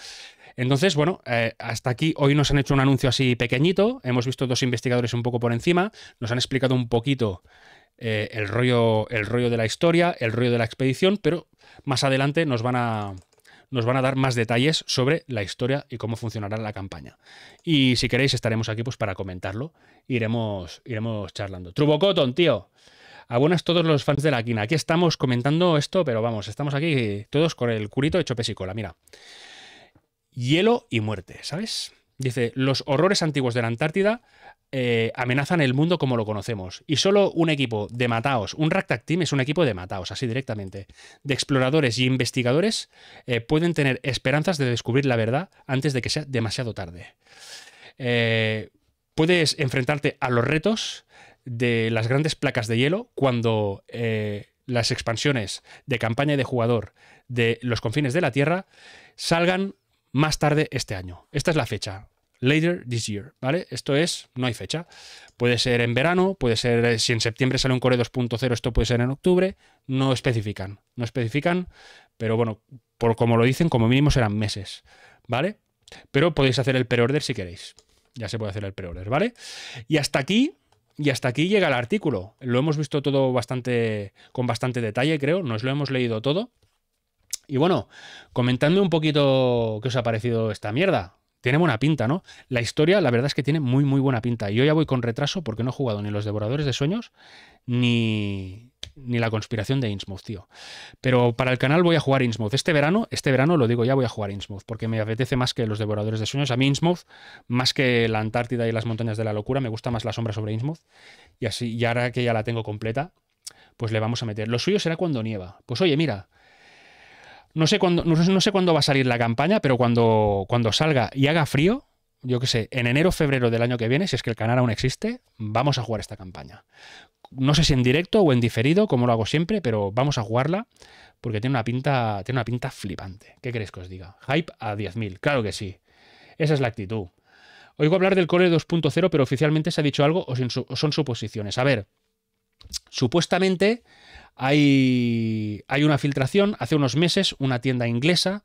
Entonces, bueno, eh, hasta aquí hoy nos han hecho un anuncio así pequeñito, hemos visto dos investigadores un poco por encima, nos han explicado un poquito eh, el, rollo, el rollo de la historia, el rollo de la expedición, pero más adelante nos van a, nos van a dar más detalles sobre la historia y cómo funcionará la campaña. Y si queréis, estaremos aquí pues, para comentarlo. Iremos, iremos charlando. Trubocoton, tío. A buenas todos los fans de la quina. Aquí estamos comentando esto, pero vamos, estamos aquí todos con el curito hecho pesicola, mira hielo y muerte, ¿sabes? Dice, los horrores antiguos de la Antártida eh, amenazan el mundo como lo conocemos. Y solo un equipo de mataos, un ragtag Team es un equipo de mataos, así directamente, de exploradores y investigadores, eh, pueden tener esperanzas de descubrir la verdad antes de que sea demasiado tarde. Eh, puedes enfrentarte a los retos de las grandes placas de hielo cuando las expansiones de campaña de jugador de los confines de la Tierra salgan más tarde este año. Esta es la fecha. Later this year, ¿vale? Esto es, no hay fecha. Puede ser en verano, puede ser, eh, si en septiembre sale un Core 2.0, esto puede ser en octubre. No especifican, no especifican, pero bueno, por como lo dicen, como mínimo serán meses, ¿vale? Pero podéis hacer el pre-order si queréis. Ya se puede hacer el pre-order, ¿vale? Y hasta aquí y hasta aquí llega el artículo. Lo hemos visto todo bastante con bastante detalle, creo. Nos lo hemos leído todo. Y bueno, comentando un poquito qué os ha parecido esta mierda. Tiene buena pinta, ¿no? La historia, la verdad es que tiene muy, muy buena pinta. Y yo ya voy con retraso porque no he jugado ni los Devoradores de Sueños ni, ni la conspiración de Innsmouth, tío. Pero para el canal voy a jugar Innsmouth. Este verano, este verano lo digo ya, voy a jugar Innsmouth, porque me apetece más que los Devoradores de Sueños. A mí Innsmouth, más que la Antártida y las montañas de la locura, me gusta más la sombra sobre Innsmouth. Y así, y ahora que ya la tengo completa, pues le vamos a meter. Lo suyo será cuando nieva. Pues oye, mira, no sé cuándo, no, sé cuándo va a salir la campaña, pero cuando, cuando salga y haga frío, yo qué sé, en enero o febrero del año que viene, si es que el canal aún existe, vamos a jugar esta campaña. No sé si en directo o en diferido, como lo hago siempre, pero vamos a jugarla porque tiene una pinta, tiene una pinta flipante. ¿Qué queréis que os diga? Hype a 10.000, claro que sí. Esa es la actitud. Oigo hablar del Core 2.0, pero oficialmente se ha dicho algo o son suposiciones. A ver, Supuestamente hay, una filtración. Hace unos meses una tienda inglesa,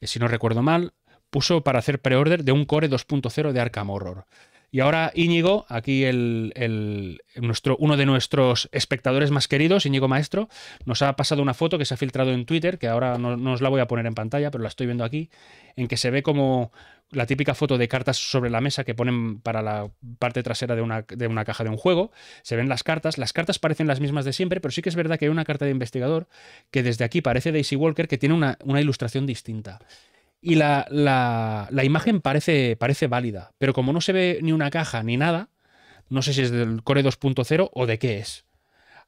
eh, si no recuerdo mal, puso para hacer pre-order de un core 2.0 de Arkham Horror. Y ahora Íñigo, aquí el, nuestro, uno de nuestros espectadores más queridos, Íñigo Maestro, nos ha pasado una foto que se ha filtrado en Twitter, que ahora no, os la voy a poner en pantalla, pero la estoy viendo aquí, en que se ve como la típica foto de cartas sobre la mesa que ponen para la parte trasera de una, de una, caja de un juego. Se ven las cartas. Las cartas parecen las mismas de siempre, pero sí que es verdad que hay una carta de investigador que desde aquí parece Daisy Walker que tiene una, una ilustración distinta y la, imagen parece, parece válida, pero como no se ve ni una caja ni nada, no sé si es del Core 2.0 o de qué es.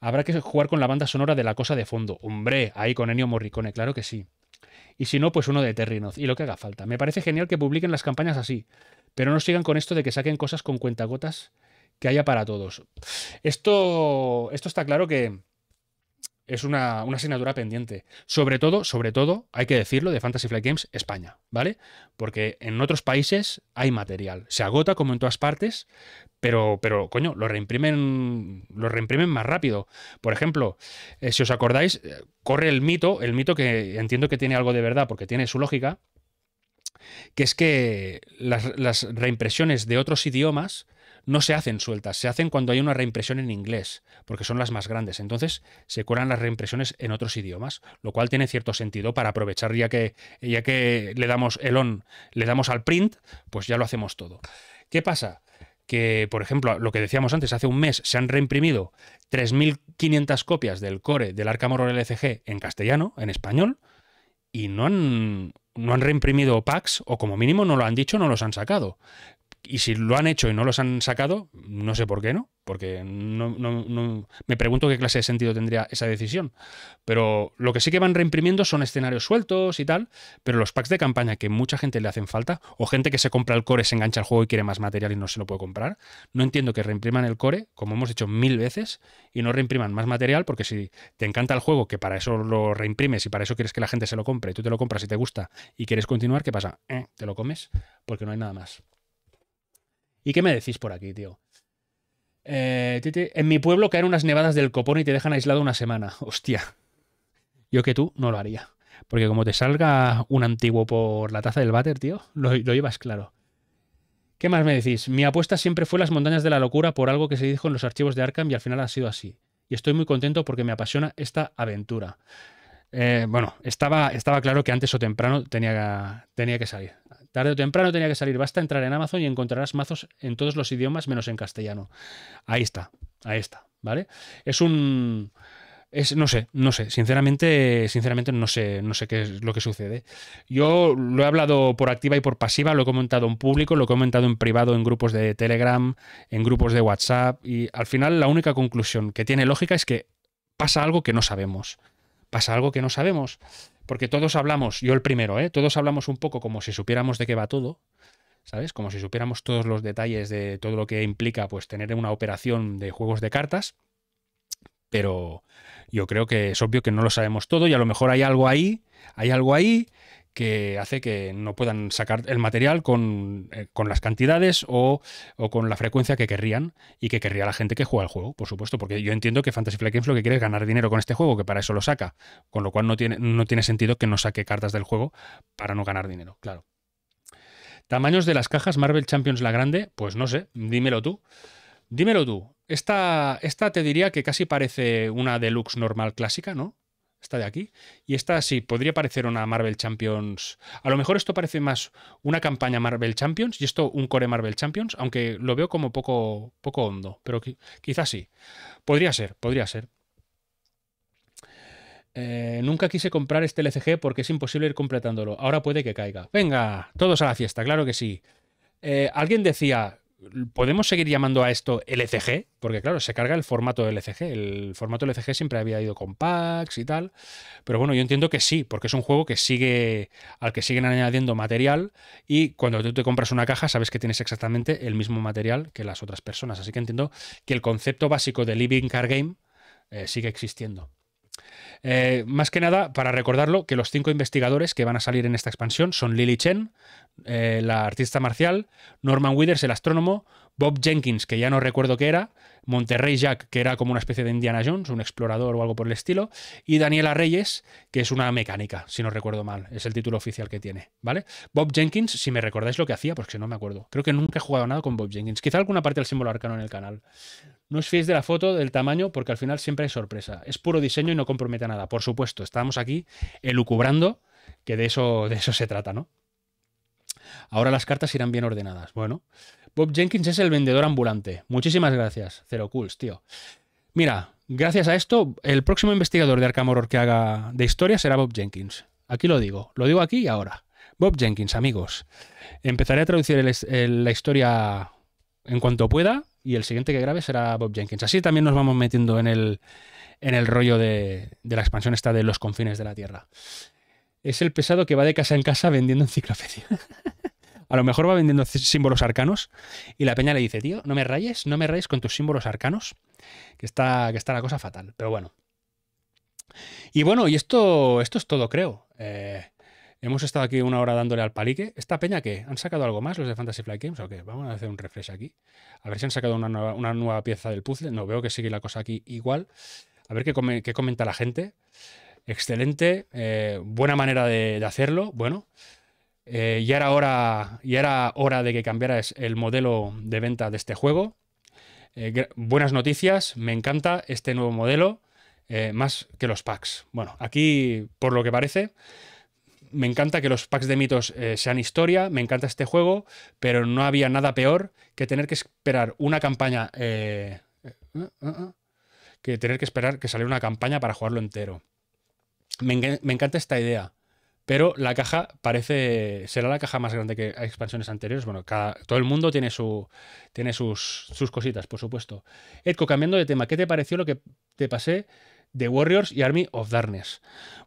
Habrá que jugar con la banda sonora de la cosa de fondo. Hombre, ahí con Ennio Morricone, claro que sí. Y si no, pues uno de Terrinoz y lo que haga falta. Me parece genial que publiquen las campañas así, pero no sigan con esto de que saquen cosas con cuentagotas que haya para todos. Esto, esto está claro que, es una, asignatura pendiente. Sobre todo, sobre todo, hay que decirlo, de Fantasy Flight Games España, ¿vale? Porque en otros países hay material. Se agota como en todas partes, pero, pero coño, lo reimprimen, lo reimprimen más rápido. Por ejemplo, eh, si os acordáis, eh, corre el mito, el mito que entiendo que tiene algo de verdad porque tiene su lógica, que es que las, las reimpresiones de otros idiomas no se hacen sueltas, se hacen cuando hay una reimpresión en inglés, porque son las más grandes. Entonces se curan las reimpresiones en otros idiomas, lo cual tiene cierto sentido para aprovechar ya que, que le damos el on, le damos al print, pues ya lo hacemos todo. ¿Qué pasa? Que, por ejemplo, lo que decíamos antes, hace un mes se han reimprimido 3.500 copias del core del Arkham Horror LCG en castellano, en español, y no han, no han reimprimido packs, o como mínimo no lo han dicho, no los han sacado y si lo han hecho y no los han sacado, no sé por qué no, porque no, me pregunto qué clase de sentido tendría esa decisión. Pero lo que sí que van reimprimiendo son escenarios sueltos y tal, pero los packs de campaña que mucha gente le hacen falta, o gente que se compra el core, se engancha al juego y quiere más material y no se lo puede comprar, no entiendo que reimpriman el core, como hemos hecho mil veces, y no reimpriman más material, porque si te encanta el juego, que para eso lo reimprimes y para eso quieres que la gente se lo compre, y tú te lo compras y te gusta y quieres continuar, ¿qué pasa? Eh, te lo comes, porque no hay nada más. ¿Y qué me decís por aquí, tío? Eh, en mi pueblo caen unas nevadas del copón y te dejan aislado una semana. Hostia. Yo que tú no lo haría. Porque como te salga un antiguo por la taza del váter, tío, lo, lo llevas claro. ¿Qué más me decís? Mi apuesta siempre fue las montañas de la locura por algo que se dijo en los archivos de Arkham y al final ha sido así. Y estoy muy contento porque me apasiona esta aventura. Eh, bueno, estaba, estaba, claro que antes o temprano tenía, tenía que salir. Tarde o temprano tenía que salir. Basta entrar en Amazon y encontrarás mazos en todos los idiomas menos en castellano. Ahí está, ahí está, ¿vale? Es un... Es, no sé, no sé, sinceramente, sinceramente no sé, no sé qué es lo que sucede. Yo lo he hablado por activa y por pasiva, lo he comentado en público, lo he comentado en privado, en grupos de Telegram, en grupos de WhatsApp, y al final la única conclusión que tiene lógica es que pasa algo que no sabemos pasa algo que no sabemos. Porque todos hablamos, yo el primero, ¿eh? todos hablamos un poco como si supiéramos de qué va todo, ¿sabes? Como si supiéramos todos los detalles de todo lo que implica pues, tener una operación de juegos de cartas. Pero yo creo que es obvio que no lo sabemos todo y a lo mejor hay algo ahí, hay algo ahí que hace que no puedan sacar el material eh, con, las cantidades o, o, con la frecuencia que querrían y que querría la gente que juega el juego, por supuesto, porque yo entiendo que Fantasy Flight Games lo que quiere es ganar dinero con este juego, que para eso lo saca, con lo cual no tiene, no tiene sentido que no saque cartas del juego para no ganar dinero, claro. Tamaños de las cajas Marvel Champions la Grande, pues no sé, dímelo tú. Dímelo tú. Esta, esta te diría que casi parece una deluxe normal clásica, ¿no? esta de aquí. Y esta sí, podría parecer una Marvel Champions. A lo mejor esto parece más una campaña Marvel Champions y esto un core Marvel Champions, aunque lo veo como poco, poco hondo, pero quizás sí. Podría ser, podría ser. Eh, nunca quise comprar este LCG porque es imposible ir completándolo. Ahora puede que caiga. Venga, todos a la fiesta, claro que sí. Eh, alguien decía, ¿Podemos seguir llamando a esto LCG? Porque claro, se carga el formato LCG. El formato LCG siempre había ido con packs y tal. Pero bueno, yo entiendo que sí, porque es un juego que sigue. al que siguen añadiendo material. Y cuando tú te compras una caja, sabes que tienes exactamente el mismo material que las otras personas. Así que entiendo que el concepto básico de Living Car Game eh, sigue existiendo. Eh, más que nada, para recordarlo, que los cinco investigadores que van a salir en esta expansión son Lily Chen, eh, la artista marcial, Norman Withers, el astrónomo, Bob Jenkins, que ya no recuerdo qué era, Monterrey Jack, que era como una especie de Indiana Jones, un explorador o algo por el estilo, y Daniela Reyes, que es una mecánica, si no recuerdo mal, es el título oficial que tiene, ¿vale? Bob Jenkins, si me recordáis lo que hacía, porque no me acuerdo, creo que nunca he jugado nada con Bob Jenkins, quizá alguna parte del símbolo arcano en el canal. No os fiéis de la foto, del tamaño, porque al final siempre hay sorpresa. Es puro diseño y no compromete nada, por supuesto, estamos aquí elucubrando que de eso, de eso se trata, ¿no? Ahora las cartas irán bien ordenadas. Bueno, Bob Jenkins es el vendedor ambulante. Muchísimas gracias. Cero cools, tío. Mira, gracias a esto, el próximo investigador de Arkham Horror que haga de historia será Bob Jenkins. Aquí lo digo. Lo digo aquí y ahora. Bob Jenkins, amigos. Empezaré a traducir la historia en cuanto pueda y el siguiente que grabe será Bob Jenkins. Así también nos vamos metiendo en el, en el rollo de, la expansión esta de los confines de la Tierra. Es el pesado que va de casa en casa vendiendo enciclopedia. A lo mejor va vendiendo símbolos arcanos y la peña le dice, tío, no me rayes, no me rayes con tus símbolos arcanos, que está, que está la cosa fatal. Pero bueno. Y bueno, y esto, esto es todo, creo. Eh, hemos estado aquí una hora dándole al palique. ¿Esta peña qué? ¿Han sacado algo más los de Fantasy Flight Games o qué? Vamos a hacer un refresh aquí. A ver si han sacado una nueva, pieza del puzzle. No, veo que sigue la cosa aquí igual. A ver qué, comenta la gente. Excelente. Eh, buena manera de hacerlo. Bueno. Eh, ya, era hora, era hora de que cambiara el modelo de venta de este juego. Eh, buenas noticias, me encanta este nuevo modelo, eh, más que los packs. Bueno, aquí, por lo que parece, me encanta que los packs de mitos sean historia, me encanta este juego, pero no había nada peor que tener que esperar una campaña. que tener que esperar que saliera una campaña para jugarlo entero. me, encanta esta idea. Pero la caja parece. Será la caja más grande que hay expansiones anteriores. Bueno, todo el mundo tiene, sus, cositas, por supuesto. Edco, cambiando de tema, ¿qué te pareció lo que te pasé de Warriors y Army of Darkness.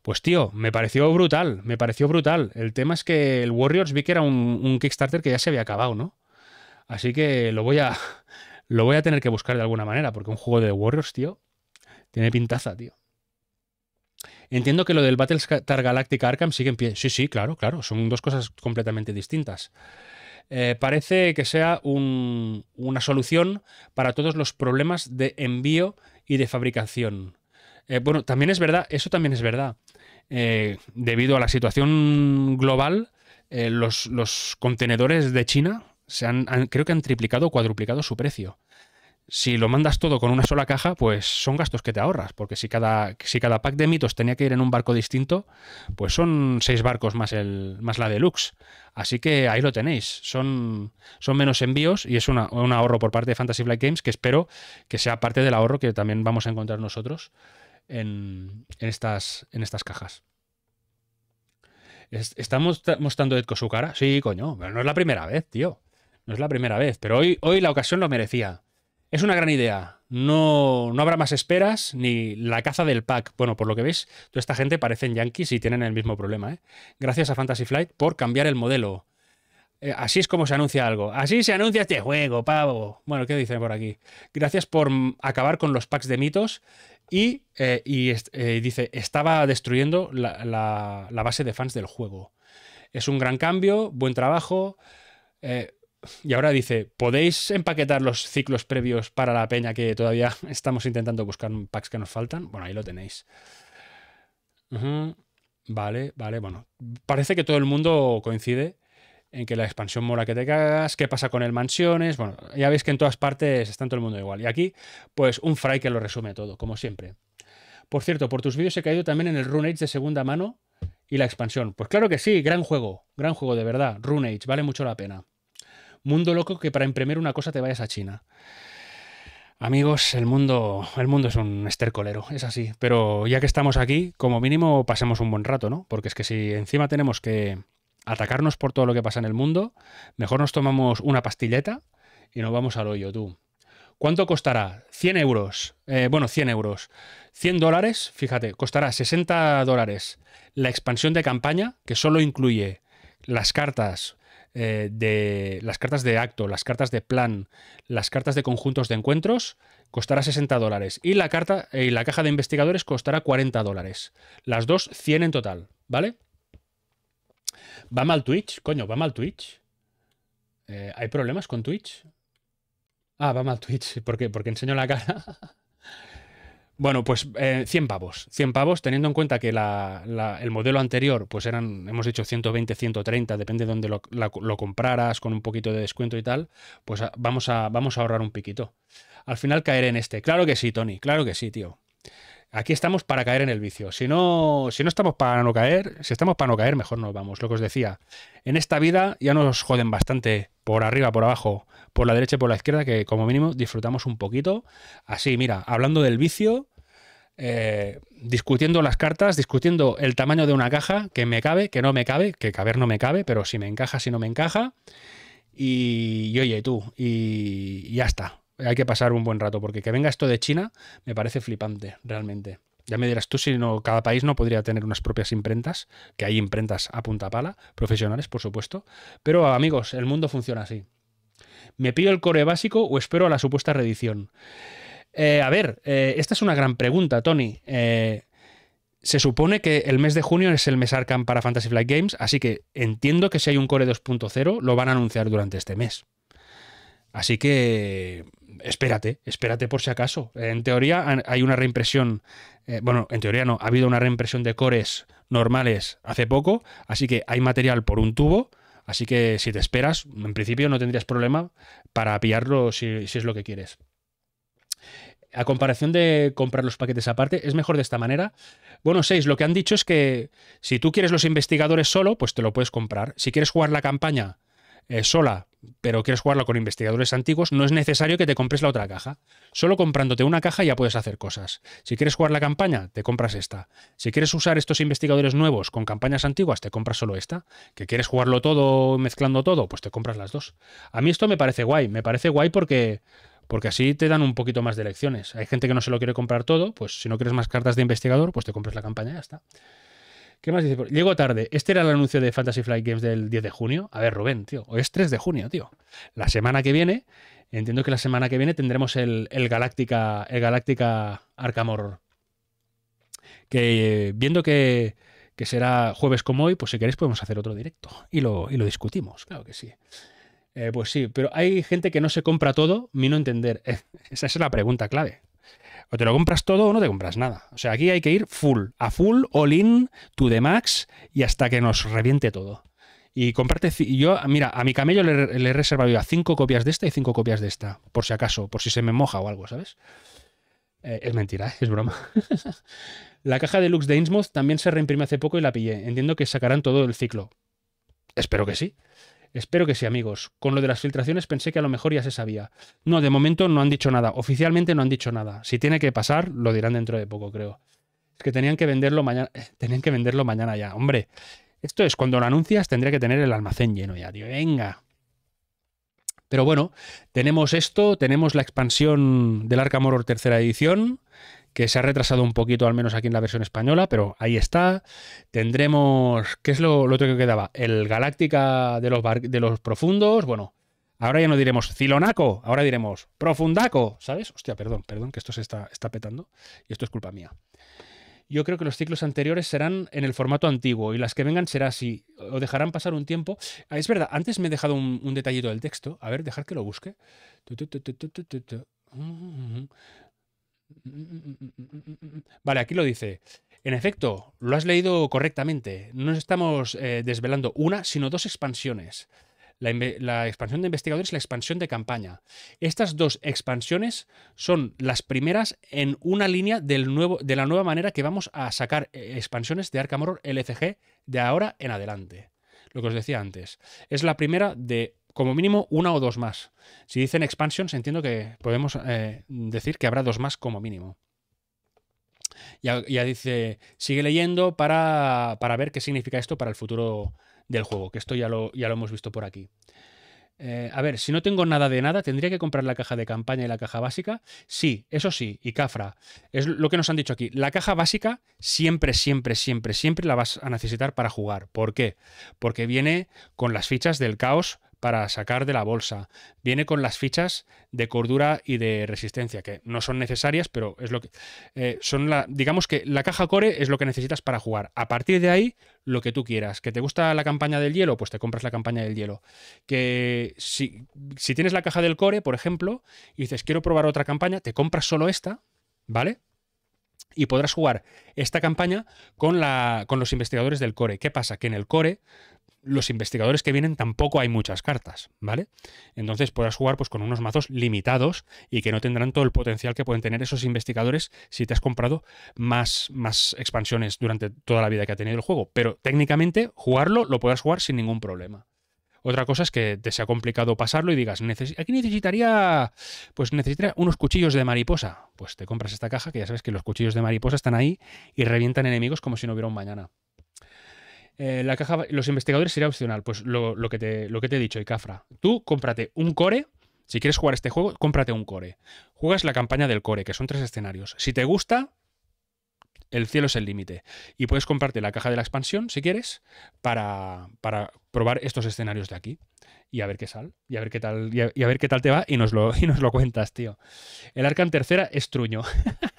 Pues tío, me pareció brutal, me pareció brutal. El tema es que el Warriors vi que era un, Kickstarter que ya se había acabado, ¿no? Así que lo voy a. Lo voy a tener que buscar de alguna manera, porque un juego de Warriors, tío, tiene pintaza, tío. Entiendo que lo del Battlestar Galactica Arkham sigue en pie. Sí, sí, claro, claro. Son dos cosas completamente distintas. Eh, parece que sea una solución para todos los problemas de envío y de fabricación. Eh, bueno, también es verdad, eso también es verdad. Eh, debido a la situación global, los, contenedores de China se creo que han triplicado o cuadruplicado su precio si lo mandas todo con una sola caja, pues son gastos que te ahorras, porque si cada, si cada pack de mitos tenía que ir en un barco distinto, pues son seis barcos más, el, más la deluxe. Así que ahí lo tenéis, son, son menos envíos y es un ahorro por parte de Fantasy Flight Games que espero que sea parte del ahorro que también vamos a encontrar nosotros en, estas, en estas cajas. ¿Estamos mostrando Edco su cara? Sí, coño, pero no es la primera vez, tío. No es la primera vez, pero hoy, hoy la ocasión lo merecía. Es una gran idea. No, no habrá más esperas ni la caza del pack. Bueno, por lo que veis, toda esta gente parecen yankees y tienen el mismo problema. ¿eh? Gracias a Fantasy Flight por cambiar el modelo. Eh, así es como se anuncia algo. Así se anuncia este juego, pavo. Bueno, ¿qué dice por aquí? Gracias por acabar con los packs de mitos. Y, eh, dice, estaba destruyendo la, base de fans del juego. Es un gran cambio, buen trabajo. Y ahora dice, ¿podéis empaquetar los ciclos previos para la peña que todavía estamos intentando buscar packs que nos faltan? Bueno, ahí lo tenéis. Vale, vale, bueno. Parece que todo el mundo coincide en que la expansión mola que te cagas, qué pasa con el mansiones, bueno, ya veis que en todas partes está todo el mundo igual. Y aquí, pues un fray que lo resume todo, como siempre. Por cierto, por tus vídeos he caído también en el Rune Age de segunda mano y la expansión. Pues claro que sí, gran juego, gran juego de verdad, Rune Age, vale mucho la pena. Mundo loco que para imprimir una cosa te vayas a China. Amigos, el mundo, el mundo es un estercolero, es así. Pero ya que estamos aquí, como mínimo pasemos un buen rato, ¿no? Porque es que si encima tenemos que atacarnos por todo lo que pasa en el mundo, mejor nos tomamos una pastilleta y nos vamos al hoyo, tú. ¿Cuánto costará? 100 euros. Eh, bueno, 100 euros. 100 dólares, fíjate, costará 60 dólares la expansión de campaña, que solo incluye las cartas eh, de las cartas de acto, las cartas de plan, las cartas de conjuntos de encuentros, costará 60 dólares. Y la, carta, eh, y la caja de investigadores costará 40 dólares. Las dos, 100 en total, ¿vale? Va mal Twitch, coño, va mal Twitch. Eh, ¿Hay problemas con Twitch? Ah, va mal Twitch, ¿por qué? Porque enseño la cara. Bueno, pues 100 eh, pavos. 100 pavos, teniendo en cuenta que el modelo anterior, pues eran, hemos dicho 120, 130, depende de dónde lo, compraras, con un poquito de descuento y tal, pues ah, vamos a, vamos a ahorrar un piquito. Al final caer en este. Claro que sí, Tony, claro que sí, tío. Aquí estamos para caer en el vicio. Si no, si no estamos para no caer, si estamos para no caer, mejor nos vamos. Lo que os decía, en esta vida ya nos joden bastante por arriba, por abajo, por la derecha y por la izquierda, que como mínimo disfrutamos un poquito. Así, mira, hablando del vicio, eh, discutiendo las cartas, discutiendo el tamaño de una caja, que me cabe, que no me cabe, que caber no me cabe, pero si me encaja, si no me encaja. Y, oye, tú, y, ya está. Hay que pasar un buen rato, porque que venga esto de China me parece flipante, realmente. Ya me dirás tú si no, cada país no podría tener unas propias imprentas, que hay imprentas a punta pala, profesionales, por supuesto. Pero amigos, el mundo funciona así. ¿Me pido el core básico o espero a la supuesta reedición? Eh, a ver, eh, esta es una gran pregunta, Tony. Eh, se supone que el mes de junio es el mes Arkham para Fantasy Flight Games, así que entiendo que si hay un core 2.0 lo van a anunciar durante este mes. Así que espérate, espérate por si acaso. En teoría hay una reimpresión, bueno, en teoría no, ha habido una reimpresión de cores normales hace poco, así que hay material por un tubo, así que si te esperas, en principio no tendrías problema para pillarlo si es lo que quieres a comparación de comprar los paquetes aparte, es mejor de esta manera. Bueno, 6, lo que han dicho es que si tú quieres los investigadores solo, pues te lo puedes comprar. Si quieres jugar la campaña eh, sola, pero quieres jugarla con investigadores antiguos, no es necesario que te compres la otra caja. Solo comprándote una caja ya puedes hacer cosas. Si quieres jugar la campaña, te compras esta. Si quieres usar estos investigadores nuevos con campañas antiguas, te compras solo esta. Que quieres jugarlo todo mezclando todo, pues te compras las dos. A mí esto me parece guay. Me parece guay porque porque así te dan un poquito más de lecciones. Hay gente que no se lo quiere comprar todo, pues si no quieres más cartas de investigador, pues te compras la campaña y ya está. ¿Qué más dice? Llego tarde. Este era el anuncio de Fantasy Flight Games del 10 de junio. A ver, Rubén, tío. Hoy es 3 de junio, tío. La semana que viene, entiendo que la semana que viene tendremos el, el Galáctica el Galáctica Arkham Que eh, viendo que, que, será jueves como hoy, pues si queréis podemos hacer otro directo. Y lo, y lo discutimos, claro que sí. Eh, pues sí, pero hay gente que no se compra todo, mi no entender. Esa es la pregunta clave. O te lo compras todo o no te compras nada. O sea, aquí hay que ir full, a full, all in, to the max y hasta que nos reviente todo. Y comparte, Yo, mira, a mi camello le, he reservado ya cinco copias de esta y cinco copias de esta, por si acaso, por si se me moja o algo, ¿sabes? Eh, es mentira, ¿eh? es broma. la caja deluxe de Innsmouth también se reimprime hace poco y la pillé. Entiendo que sacarán todo el ciclo. Espero que sí. Espero que sí, amigos. Con lo de las filtraciones pensé que a lo mejor ya se sabía. No, de momento no han dicho nada. Oficialmente no han dicho nada. Si tiene que pasar, lo dirán dentro de poco, creo. Es que tenían que venderlo mañana. Eh, tenían que venderlo mañana ya. Hombre, esto es cuando lo anuncias tendría que tener el almacén lleno ya, tío. Venga. Pero bueno, tenemos esto, tenemos la expansión del Arkham tercera edición que se ha retrasado un poquito, al menos aquí en la versión española, pero ahí está. Tendremos, ¿qué es lo, otro que quedaba? El Galáctica de los, de los profundos, bueno, Ahora ya no diremos Cilonaco, ahora diremos Profundaco, ¿sabes? Hostia, perdón, perdón, que esto se está, está, petando y esto es culpa mía. Yo creo que los ciclos anteriores serán en el formato antiguo y las que vengan será así, o dejarán pasar un tiempo. Ah, es verdad, antes me he dejado un, un, detallito del texto. A ver, dejar que lo busque. Vale, aquí lo dice. En efecto, lo has leído correctamente. No estamos eh, desvelando una, sino dos expansiones. La, expansión de investigadores y la expansión de campaña. Estas dos expansiones son las primeras en una línea del nuevo, de la nueva manera que vamos a sacar eh, expansiones de Arkham Horror LCG de ahora en adelante. Lo que os decía antes. Es la primera de como mínimo una o dos más. Si dicen expansions, entiendo que podemos eh, decir que habrá dos más como mínimo. Ya, ya dice, sigue leyendo para, ver qué significa esto para el futuro del juego, que esto ya lo, ya lo hemos visto por aquí. Eh, a ver, si no tengo nada de nada, ¿tendría que comprar la caja de campaña y la caja básica? Sí, eso sí, y Cafra, es lo que nos han dicho aquí. La caja básica siempre, siempre, siempre, siempre la vas a necesitar para jugar. ¿Por qué? Porque viene con las fichas del caos para sacar de la bolsa. Viene con las fichas de cordura y de resistencia, que no son necesarias, pero es lo que. Eh, son Digamos que la caja core es lo que necesitas para jugar. A partir de ahí, lo que tú quieras. ¿Que te gusta la campaña del hielo? Pues te compras la campaña del hielo. Que si, tienes la caja del core, por ejemplo, y dices quiero probar otra campaña, te compras solo esta, ¿vale? y podrás jugar esta campaña con, la, con, los investigadores del core. ¿Qué pasa? Que en el core los investigadores que vienen tampoco hay muchas cartas, ¿vale? Entonces podrás jugar pues, con unos mazos limitados y que no tendrán todo el potencial que pueden tener esos investigadores si te has comprado más, más expansiones durante toda la vida que ha tenido el juego. Pero técnicamente jugarlo lo podrás jugar sin ningún problema. Otra cosa es que te sea complicado pasarlo y digas, aquí necesitaría, pues necesitaría unos cuchillos de mariposa. Pues te compras esta caja que ya sabes que los cuchillos de mariposa están ahí y revientan enemigos como si no hubiera un mañana. Eh, la caja, los investigadores sería opcional. Pues lo, que te, lo que te he dicho, Icafra. Tú cómprate un core. Si quieres jugar este juego, cómprate un core. Juegas la campaña del core, que son tres escenarios. Si te gusta, el cielo es el límite. Y puedes comprarte la caja de la expansión, si quieres, para, probar estos escenarios de aquí. Y a ver qué sal, y a ver qué tal, y a, ver qué tal te va, y nos, lo, y nos lo cuentas, tío. El Arcan tercera es truño.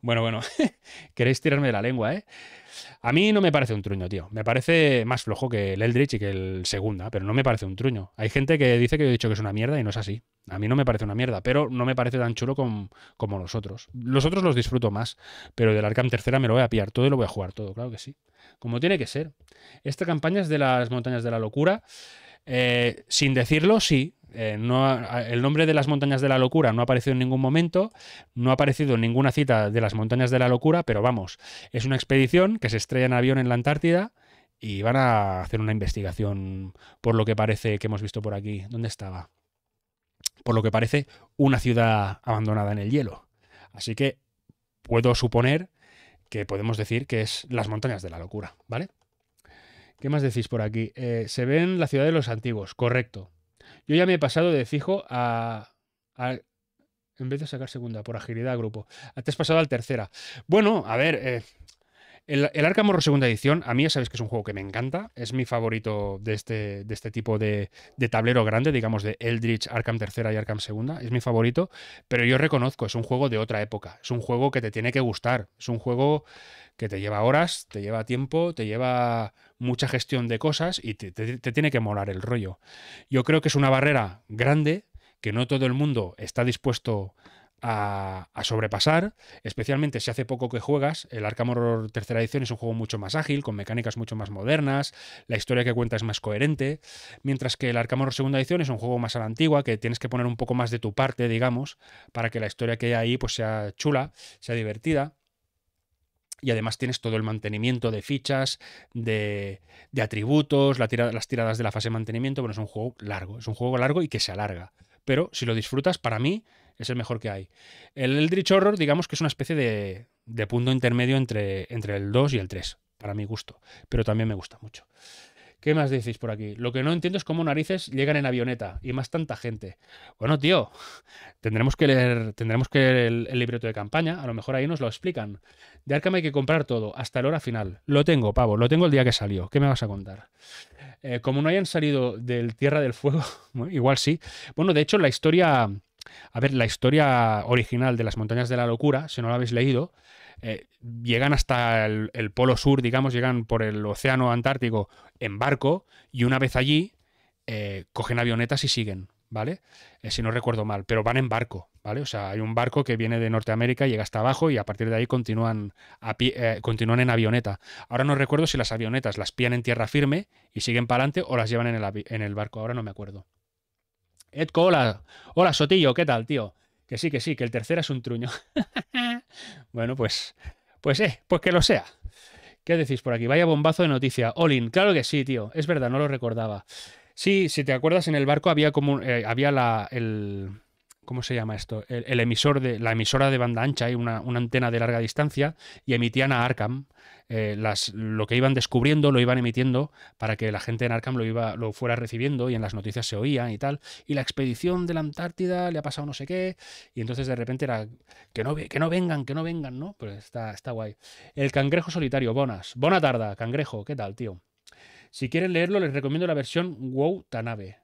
Bueno, bueno, queréis tirarme de la lengua, ¿eh? A mí no me parece un truño, tío. Me parece más flojo que el Eldritch y que el Segunda, pero no me parece un truño. Hay gente que dice que yo he dicho que es una mierda y no es así. A mí no me parece una mierda, pero no me parece tan chulo como los otros. Los otros los disfruto más, pero del Arkham Tercera me lo voy a pillar todo y lo voy a jugar todo, claro que sí. Como tiene que ser. Esta campaña es de las montañas de la locura. Eh, sin decirlo, sí, eh, no, el nombre de las montañas de la locura no ha aparecido en ningún momento, no ha aparecido en ninguna cita de las montañas de la locura, pero vamos, es una expedición que se estrella en avión en la Antártida y van a hacer una investigación por lo que parece que hemos visto por aquí. ¿Dónde estaba? Por lo que parece una ciudad abandonada en el hielo. Así que puedo suponer que podemos decir que es las montañas de la locura, ¿vale? ¿Qué más decís por aquí? Eh, se ven la ciudad de los antiguos, correcto. Yo ya me he pasado de fijo a, en vez de sacar segunda, por agilidad grupo. Ah, te has pasado al tercera. Bueno, a ver, eh, el, el Arkham Horror segunda edición, a mí ya sabes que es un juego que me encanta, es mi favorito de este, de este tipo de, de, tablero grande, digamos de Eldritch, Arkham tercera y Arkham segunda, es mi favorito, pero yo reconozco, es un juego de otra época, es un juego que te tiene que gustar, es un juego que te lleva horas, te lleva tiempo, te lleva mucha gestión de cosas y te, tiene que molar el rollo. Yo creo que es una barrera grande que no todo el mundo está dispuesto a, sobrepasar, especialmente si hace poco que juegas. El Arkham Horror tercera edición es un juego mucho más ágil, con mecánicas mucho más modernas, la historia que cuenta es más coherente, mientras que el Arkham Horror segunda edición es un juego más a la antigua, que tienes que poner un poco más de tu parte, digamos, para que la historia que hay ahí pues, sea chula, sea divertida y además tienes todo el mantenimiento de fichas, de, atributos, las tiradas de la fase de mantenimiento. Bueno, es un juego largo, es un juego largo y que se alarga. Pero si lo disfrutas, para mí es el mejor que hay. El Eldritch Horror, digamos que es una especie de, punto intermedio entre, entre el 2 y el 3, para mi gusto, pero también me gusta mucho. ¿Qué más decís por aquí? Lo que no entiendo es cómo narices llegan en avioneta y más tanta gente. Bueno, tío, tendremos que leer, tendremos que el, libreto de campaña, a lo mejor ahí nos lo explican. De Arkham hay que comprar todo, hasta el hora final. Lo tengo, pavo, lo tengo el día que salió. ¿Qué me vas a contar? Eh, como no hayan salido del Tierra del Fuego, igual sí. Bueno, de hecho, la historia. A ver, la historia original de las Montañas de la Locura, si no la habéis leído, eh, llegan hasta el, Polo Sur, digamos, llegan por el Océano Antártico en barco y una vez allí eh, cogen avionetas y siguen, ¿vale? Eh, si no recuerdo mal, pero van en barco, ¿vale? O sea, hay un barco que viene de Norteamérica, llega hasta abajo y a partir de ahí continúan, a pie, continúan en avioneta. Ahora no recuerdo si las avionetas las pían en tierra firme y siguen para adelante o las llevan en el, en el barco, ahora no me acuerdo. Edco, hola. Hola, Sotillo, ¿qué tal, tío? Que sí, que sí, que el tercero es un truño. bueno, pues, pues, eh, pues que lo sea. ¿Qué decís por aquí? Vaya bombazo de noticia. Olin, claro que sí, tío. Es verdad, no lo recordaba. Sí, si te acuerdas, en el barco había como eh, había la, el, ¿cómo se llama esto? El, emisor de la emisora de banda ancha y una, antena de larga distancia y emitían a Arkham eh, lo que iban descubriendo lo iban emitiendo para que la gente en Arkham lo iba lo fuera recibiendo y en las noticias se oía y tal y la expedición de la Antártida le ha pasado no sé qué y entonces de repente era que no que no vengan que no vengan no Pues está está guay el cangrejo solitario Bonas Bona tarda cangrejo qué tal tío si quieren leerlo les recomiendo la versión Wow Tanabe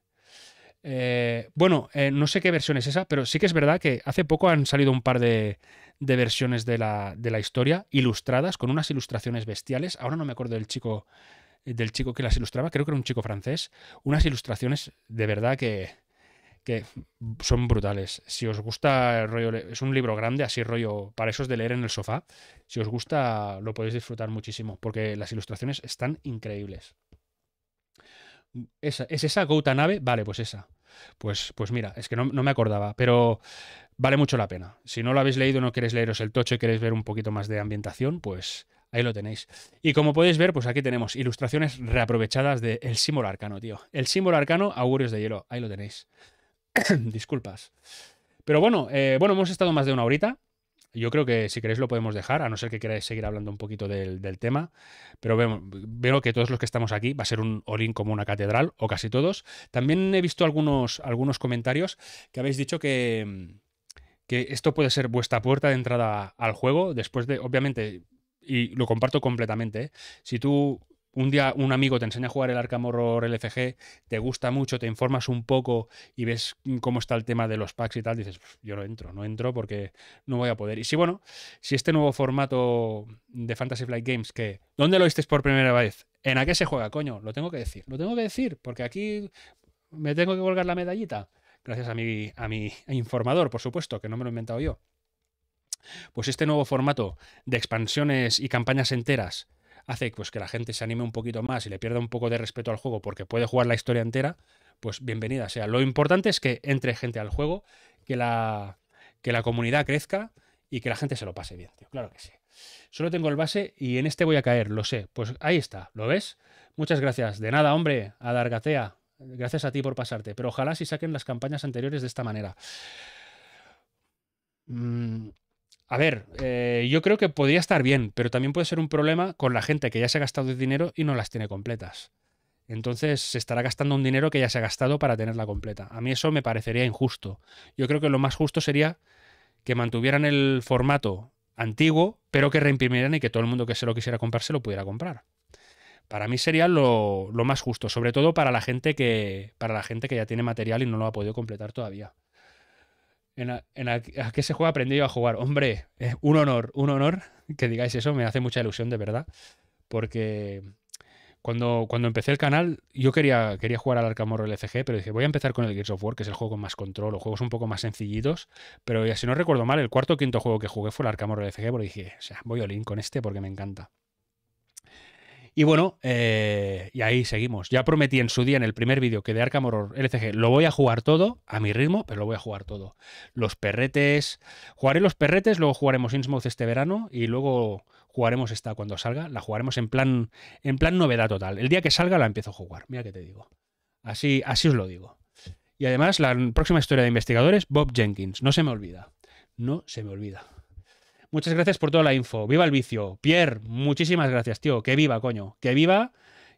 eh, bueno, eh, no sé qué versión es esa, pero sí que es verdad que hace poco han salido un par de, versiones de la, historia ilustradas, con unas ilustraciones bestiales. Ahora no me acuerdo del chico, del chico que las ilustraba, creo que era un chico francés. Unas ilustraciones de verdad que, que son brutales. Si os gusta el rollo, es un libro grande, así rollo, para esos de leer en el sofá. Si os gusta, lo podéis disfrutar muchísimo, porque las ilustraciones están increíbles. ¿Es esa Nave? Vale, pues esa. Pues, pues mira, es que no, me acordaba, pero vale mucho la pena. Si no lo habéis leído, no queréis leeros el tocho y queréis ver un poquito más de ambientación, pues ahí lo tenéis. Y como podéis ver, pues aquí tenemos ilustraciones reaprovechadas de símbolo arcano, tío. El símbolo arcano, augurios de hielo, ahí lo tenéis. Disculpas. Pero bueno, eh, bueno, hemos estado más de una horita. Yo creo que si queréis lo podemos dejar, a no ser que queráis seguir hablando un poquito del, tema, pero veo, que todos los que estamos aquí va a ser un orín como una catedral, o casi todos. También he visto algunos, algunos comentarios que habéis dicho que, mm, que esto puede ser vuestra puerta de entrada al juego, después de, obviamente, y lo comparto completamente, ¿eh? si tú un día un amigo te enseña a jugar el Arkham LFG, te gusta mucho, te informas un poco y ves cómo está el tema de los packs y tal, dices, yo no entro, no entro porque no voy a poder. Y si bueno, si este nuevo formato de Fantasy Flight Games, que ¿dónde lo oíste por primera vez? ¿En a qué se juega, coño? Lo tengo que decir, lo tengo que decir, porque aquí me tengo que colgar la medallita. Gracias a mi, a mi informador, por supuesto, que no me lo he inventado yo. Pues este nuevo formato de expansiones y campañas enteras hace pues, que la gente se anime un poquito más y le pierda un poco de respeto al juego porque puede jugar la historia entera, pues bienvenida sea. Lo importante es que entre gente al juego, que la, que la comunidad crezca y que la gente se lo pase bien, tío. Claro que sí. Solo tengo el base y en este voy a caer, lo sé. Pues ahí está, ¿lo ves? Muchas gracias. De nada, hombre, a Dargatea. Gracias a ti por pasarte. Pero ojalá si saquen las campañas anteriores de esta manera. Mm, a ver, eh, yo creo que podría estar bien, pero también puede ser un problema con la gente que ya se ha gastado el dinero y no las tiene completas. Entonces se estará gastando un dinero que ya se ha gastado para tenerla completa. A mí eso me parecería injusto. Yo creo que lo más justo sería que mantuvieran el formato antiguo, pero que reimprimieran y que todo el mundo que se lo quisiera comprar se lo pudiera comprar. Para mí sería lo, lo más justo, sobre todo para la gente que para la gente que ya tiene material y no lo ha podido completar todavía en, a, en a, qué se juega aprendí a jugar. Hombre, un honor, un honor que digáis eso, me hace mucha ilusión de verdad, porque cuando, cuando empecé el canal yo quería, quería jugar al arcamorro LCG, pero dije, voy a empezar con el Gears of War, que es el juego con más control, o juegos un poco más sencillitos, pero si no recuerdo mal, el cuarto o quinto juego que jugué fue el arcamorro LCG, porque dije, sea, voy a link con este porque me encanta. Y bueno, eh, y ahí seguimos. Ya prometí en su día, en el primer vídeo, que de Arkham Horror LCG lo voy a jugar todo, a mi ritmo, pero lo voy a jugar todo. Los perretes, jugaré los perretes, luego jugaremos Innsmouth este verano y luego jugaremos esta cuando salga. La jugaremos en plan, en plan novedad total. El día que salga la empiezo a jugar, mira que te digo. Así, así os lo digo. Y además, la próxima historia de investigadores, Bob Jenkins. No se me olvida. No se me olvida. Muchas gracias por toda la info. Viva el vicio. Pierre, muchísimas gracias, tío. Que viva, coño. Que viva.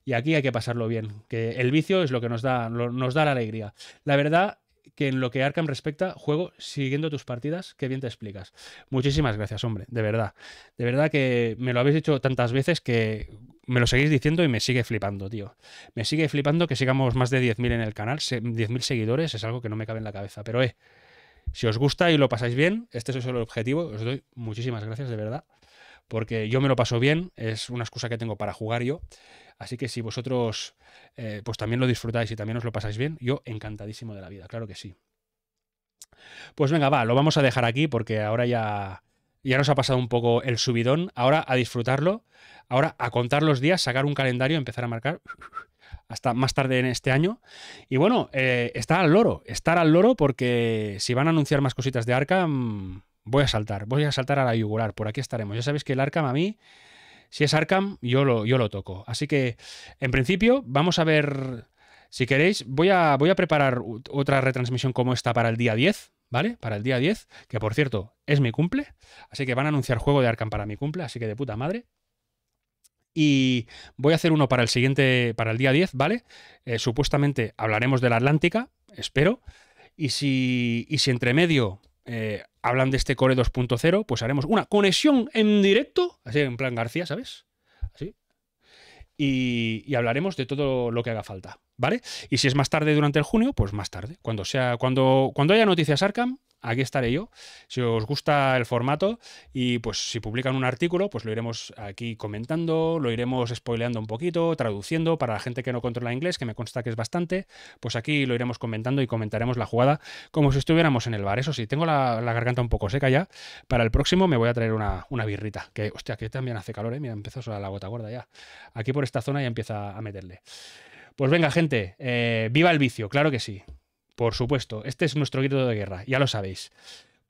Y aquí hay que pasarlo bien. Que el vicio es lo que nos da, nos da la alegría. La verdad que en lo que Arkham respecta, juego siguiendo tus partidas, Qué bien te explicas. Muchísimas gracias, hombre, de verdad. De verdad que me lo habéis dicho tantas veces que me lo seguís diciendo y me sigue flipando, tío. Me sigue flipando que sigamos más de 10.000 en el canal, 10.000 seguidores, es algo que no me cabe en la cabeza, pero eh, si os gusta y lo pasáis bien, este es el objetivo. Os doy muchísimas gracias, de verdad. Porque yo me lo paso bien, es una excusa que tengo para jugar yo. Así que si vosotros eh, pues también lo disfrutáis y también os lo pasáis bien, yo encantadísimo de la vida, claro que sí. Pues venga, va, lo vamos a dejar aquí porque ahora ya, ya nos ha pasado un poco el subidón. Ahora a disfrutarlo, ahora a contar los días, sacar un calendario, empezar a marcar hasta más tarde en este año. Y bueno, eh, estar al loro, estar al loro porque si van a anunciar más cositas de Arkham, voy a saltar, voy a saltar a la yugular, por aquí estaremos. Ya sabéis que el Arkham a mí, si es Arkham, yo lo, yo lo toco. Así que, en principio, vamos a ver, si queréis, voy a, voy a preparar otra retransmisión como esta para el día 10, ¿vale? Para el día 10, que por cierto, es mi cumple, así que van a anunciar juego de Arkham para mi cumple, así que de puta madre. Y voy a hacer uno para el siguiente, para el día 10, ¿vale? Eh, supuestamente hablaremos de la Atlántica, espero. Y si, y si entre medio eh, hablan de este Core 2.0, pues haremos una conexión en directo, así en plan García, ¿sabes? Así. Y, hablaremos de todo lo que haga falta, ¿vale? Y si es más tarde durante el junio, pues más tarde. Cuando sea, cuando, cuando haya noticias arcam aquí estaré yo. Si os gusta el formato y pues si publican un artículo, pues lo iremos aquí comentando, lo iremos spoileando un poquito, traduciendo para la gente que no controla inglés, que me consta que es bastante, pues aquí lo iremos comentando y comentaremos la jugada como si estuviéramos en el bar. Eso sí, tengo la, garganta un poco seca ya. Para el próximo me voy a traer una, birrita, que hostia, que también hace calor, ¿eh? Mira, empezó a la gota gorda ya. Aquí por esta zona ya empieza a meterle. Pues venga, gente, eh, viva el vicio, claro que sí. Por supuesto, este es nuestro grito de guerra, ya lo sabéis.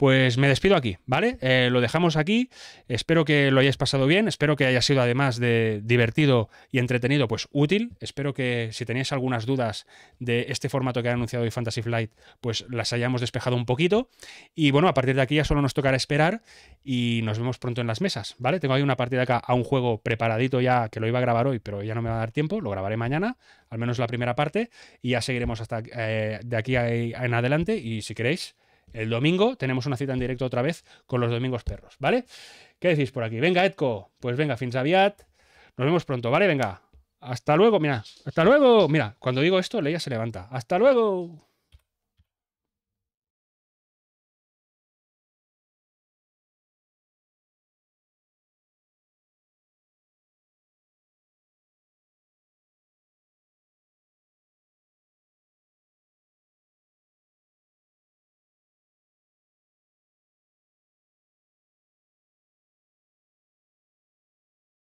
Pues me despido aquí, ¿vale? Eh, lo dejamos aquí. Espero que lo hayáis pasado bien. Espero que haya sido, además de divertido y entretenido, pues útil. Espero que si tenéis algunas dudas de este formato que ha anunciado hoy Fantasy Flight, pues las hayamos despejado un poquito. Y bueno, a partir de aquí ya solo nos tocará esperar y nos vemos pronto en las mesas, ¿vale? Tengo ahí una partida acá a un juego preparadito ya que lo iba a grabar hoy, pero ya no me va a dar tiempo. Lo grabaré mañana, al menos la primera parte, y ya seguiremos hasta eh, de aquí en adelante. Y si queréis el domingo tenemos una cita en directo otra vez con los domingos perros, ¿vale? ¿Qué decís por aquí? Venga, Edco. Pues venga, fins aviat. Nos vemos pronto, ¿vale? Venga. Hasta luego, mira. Hasta luego. Mira, cuando digo esto, Leia se levanta. Hasta luego.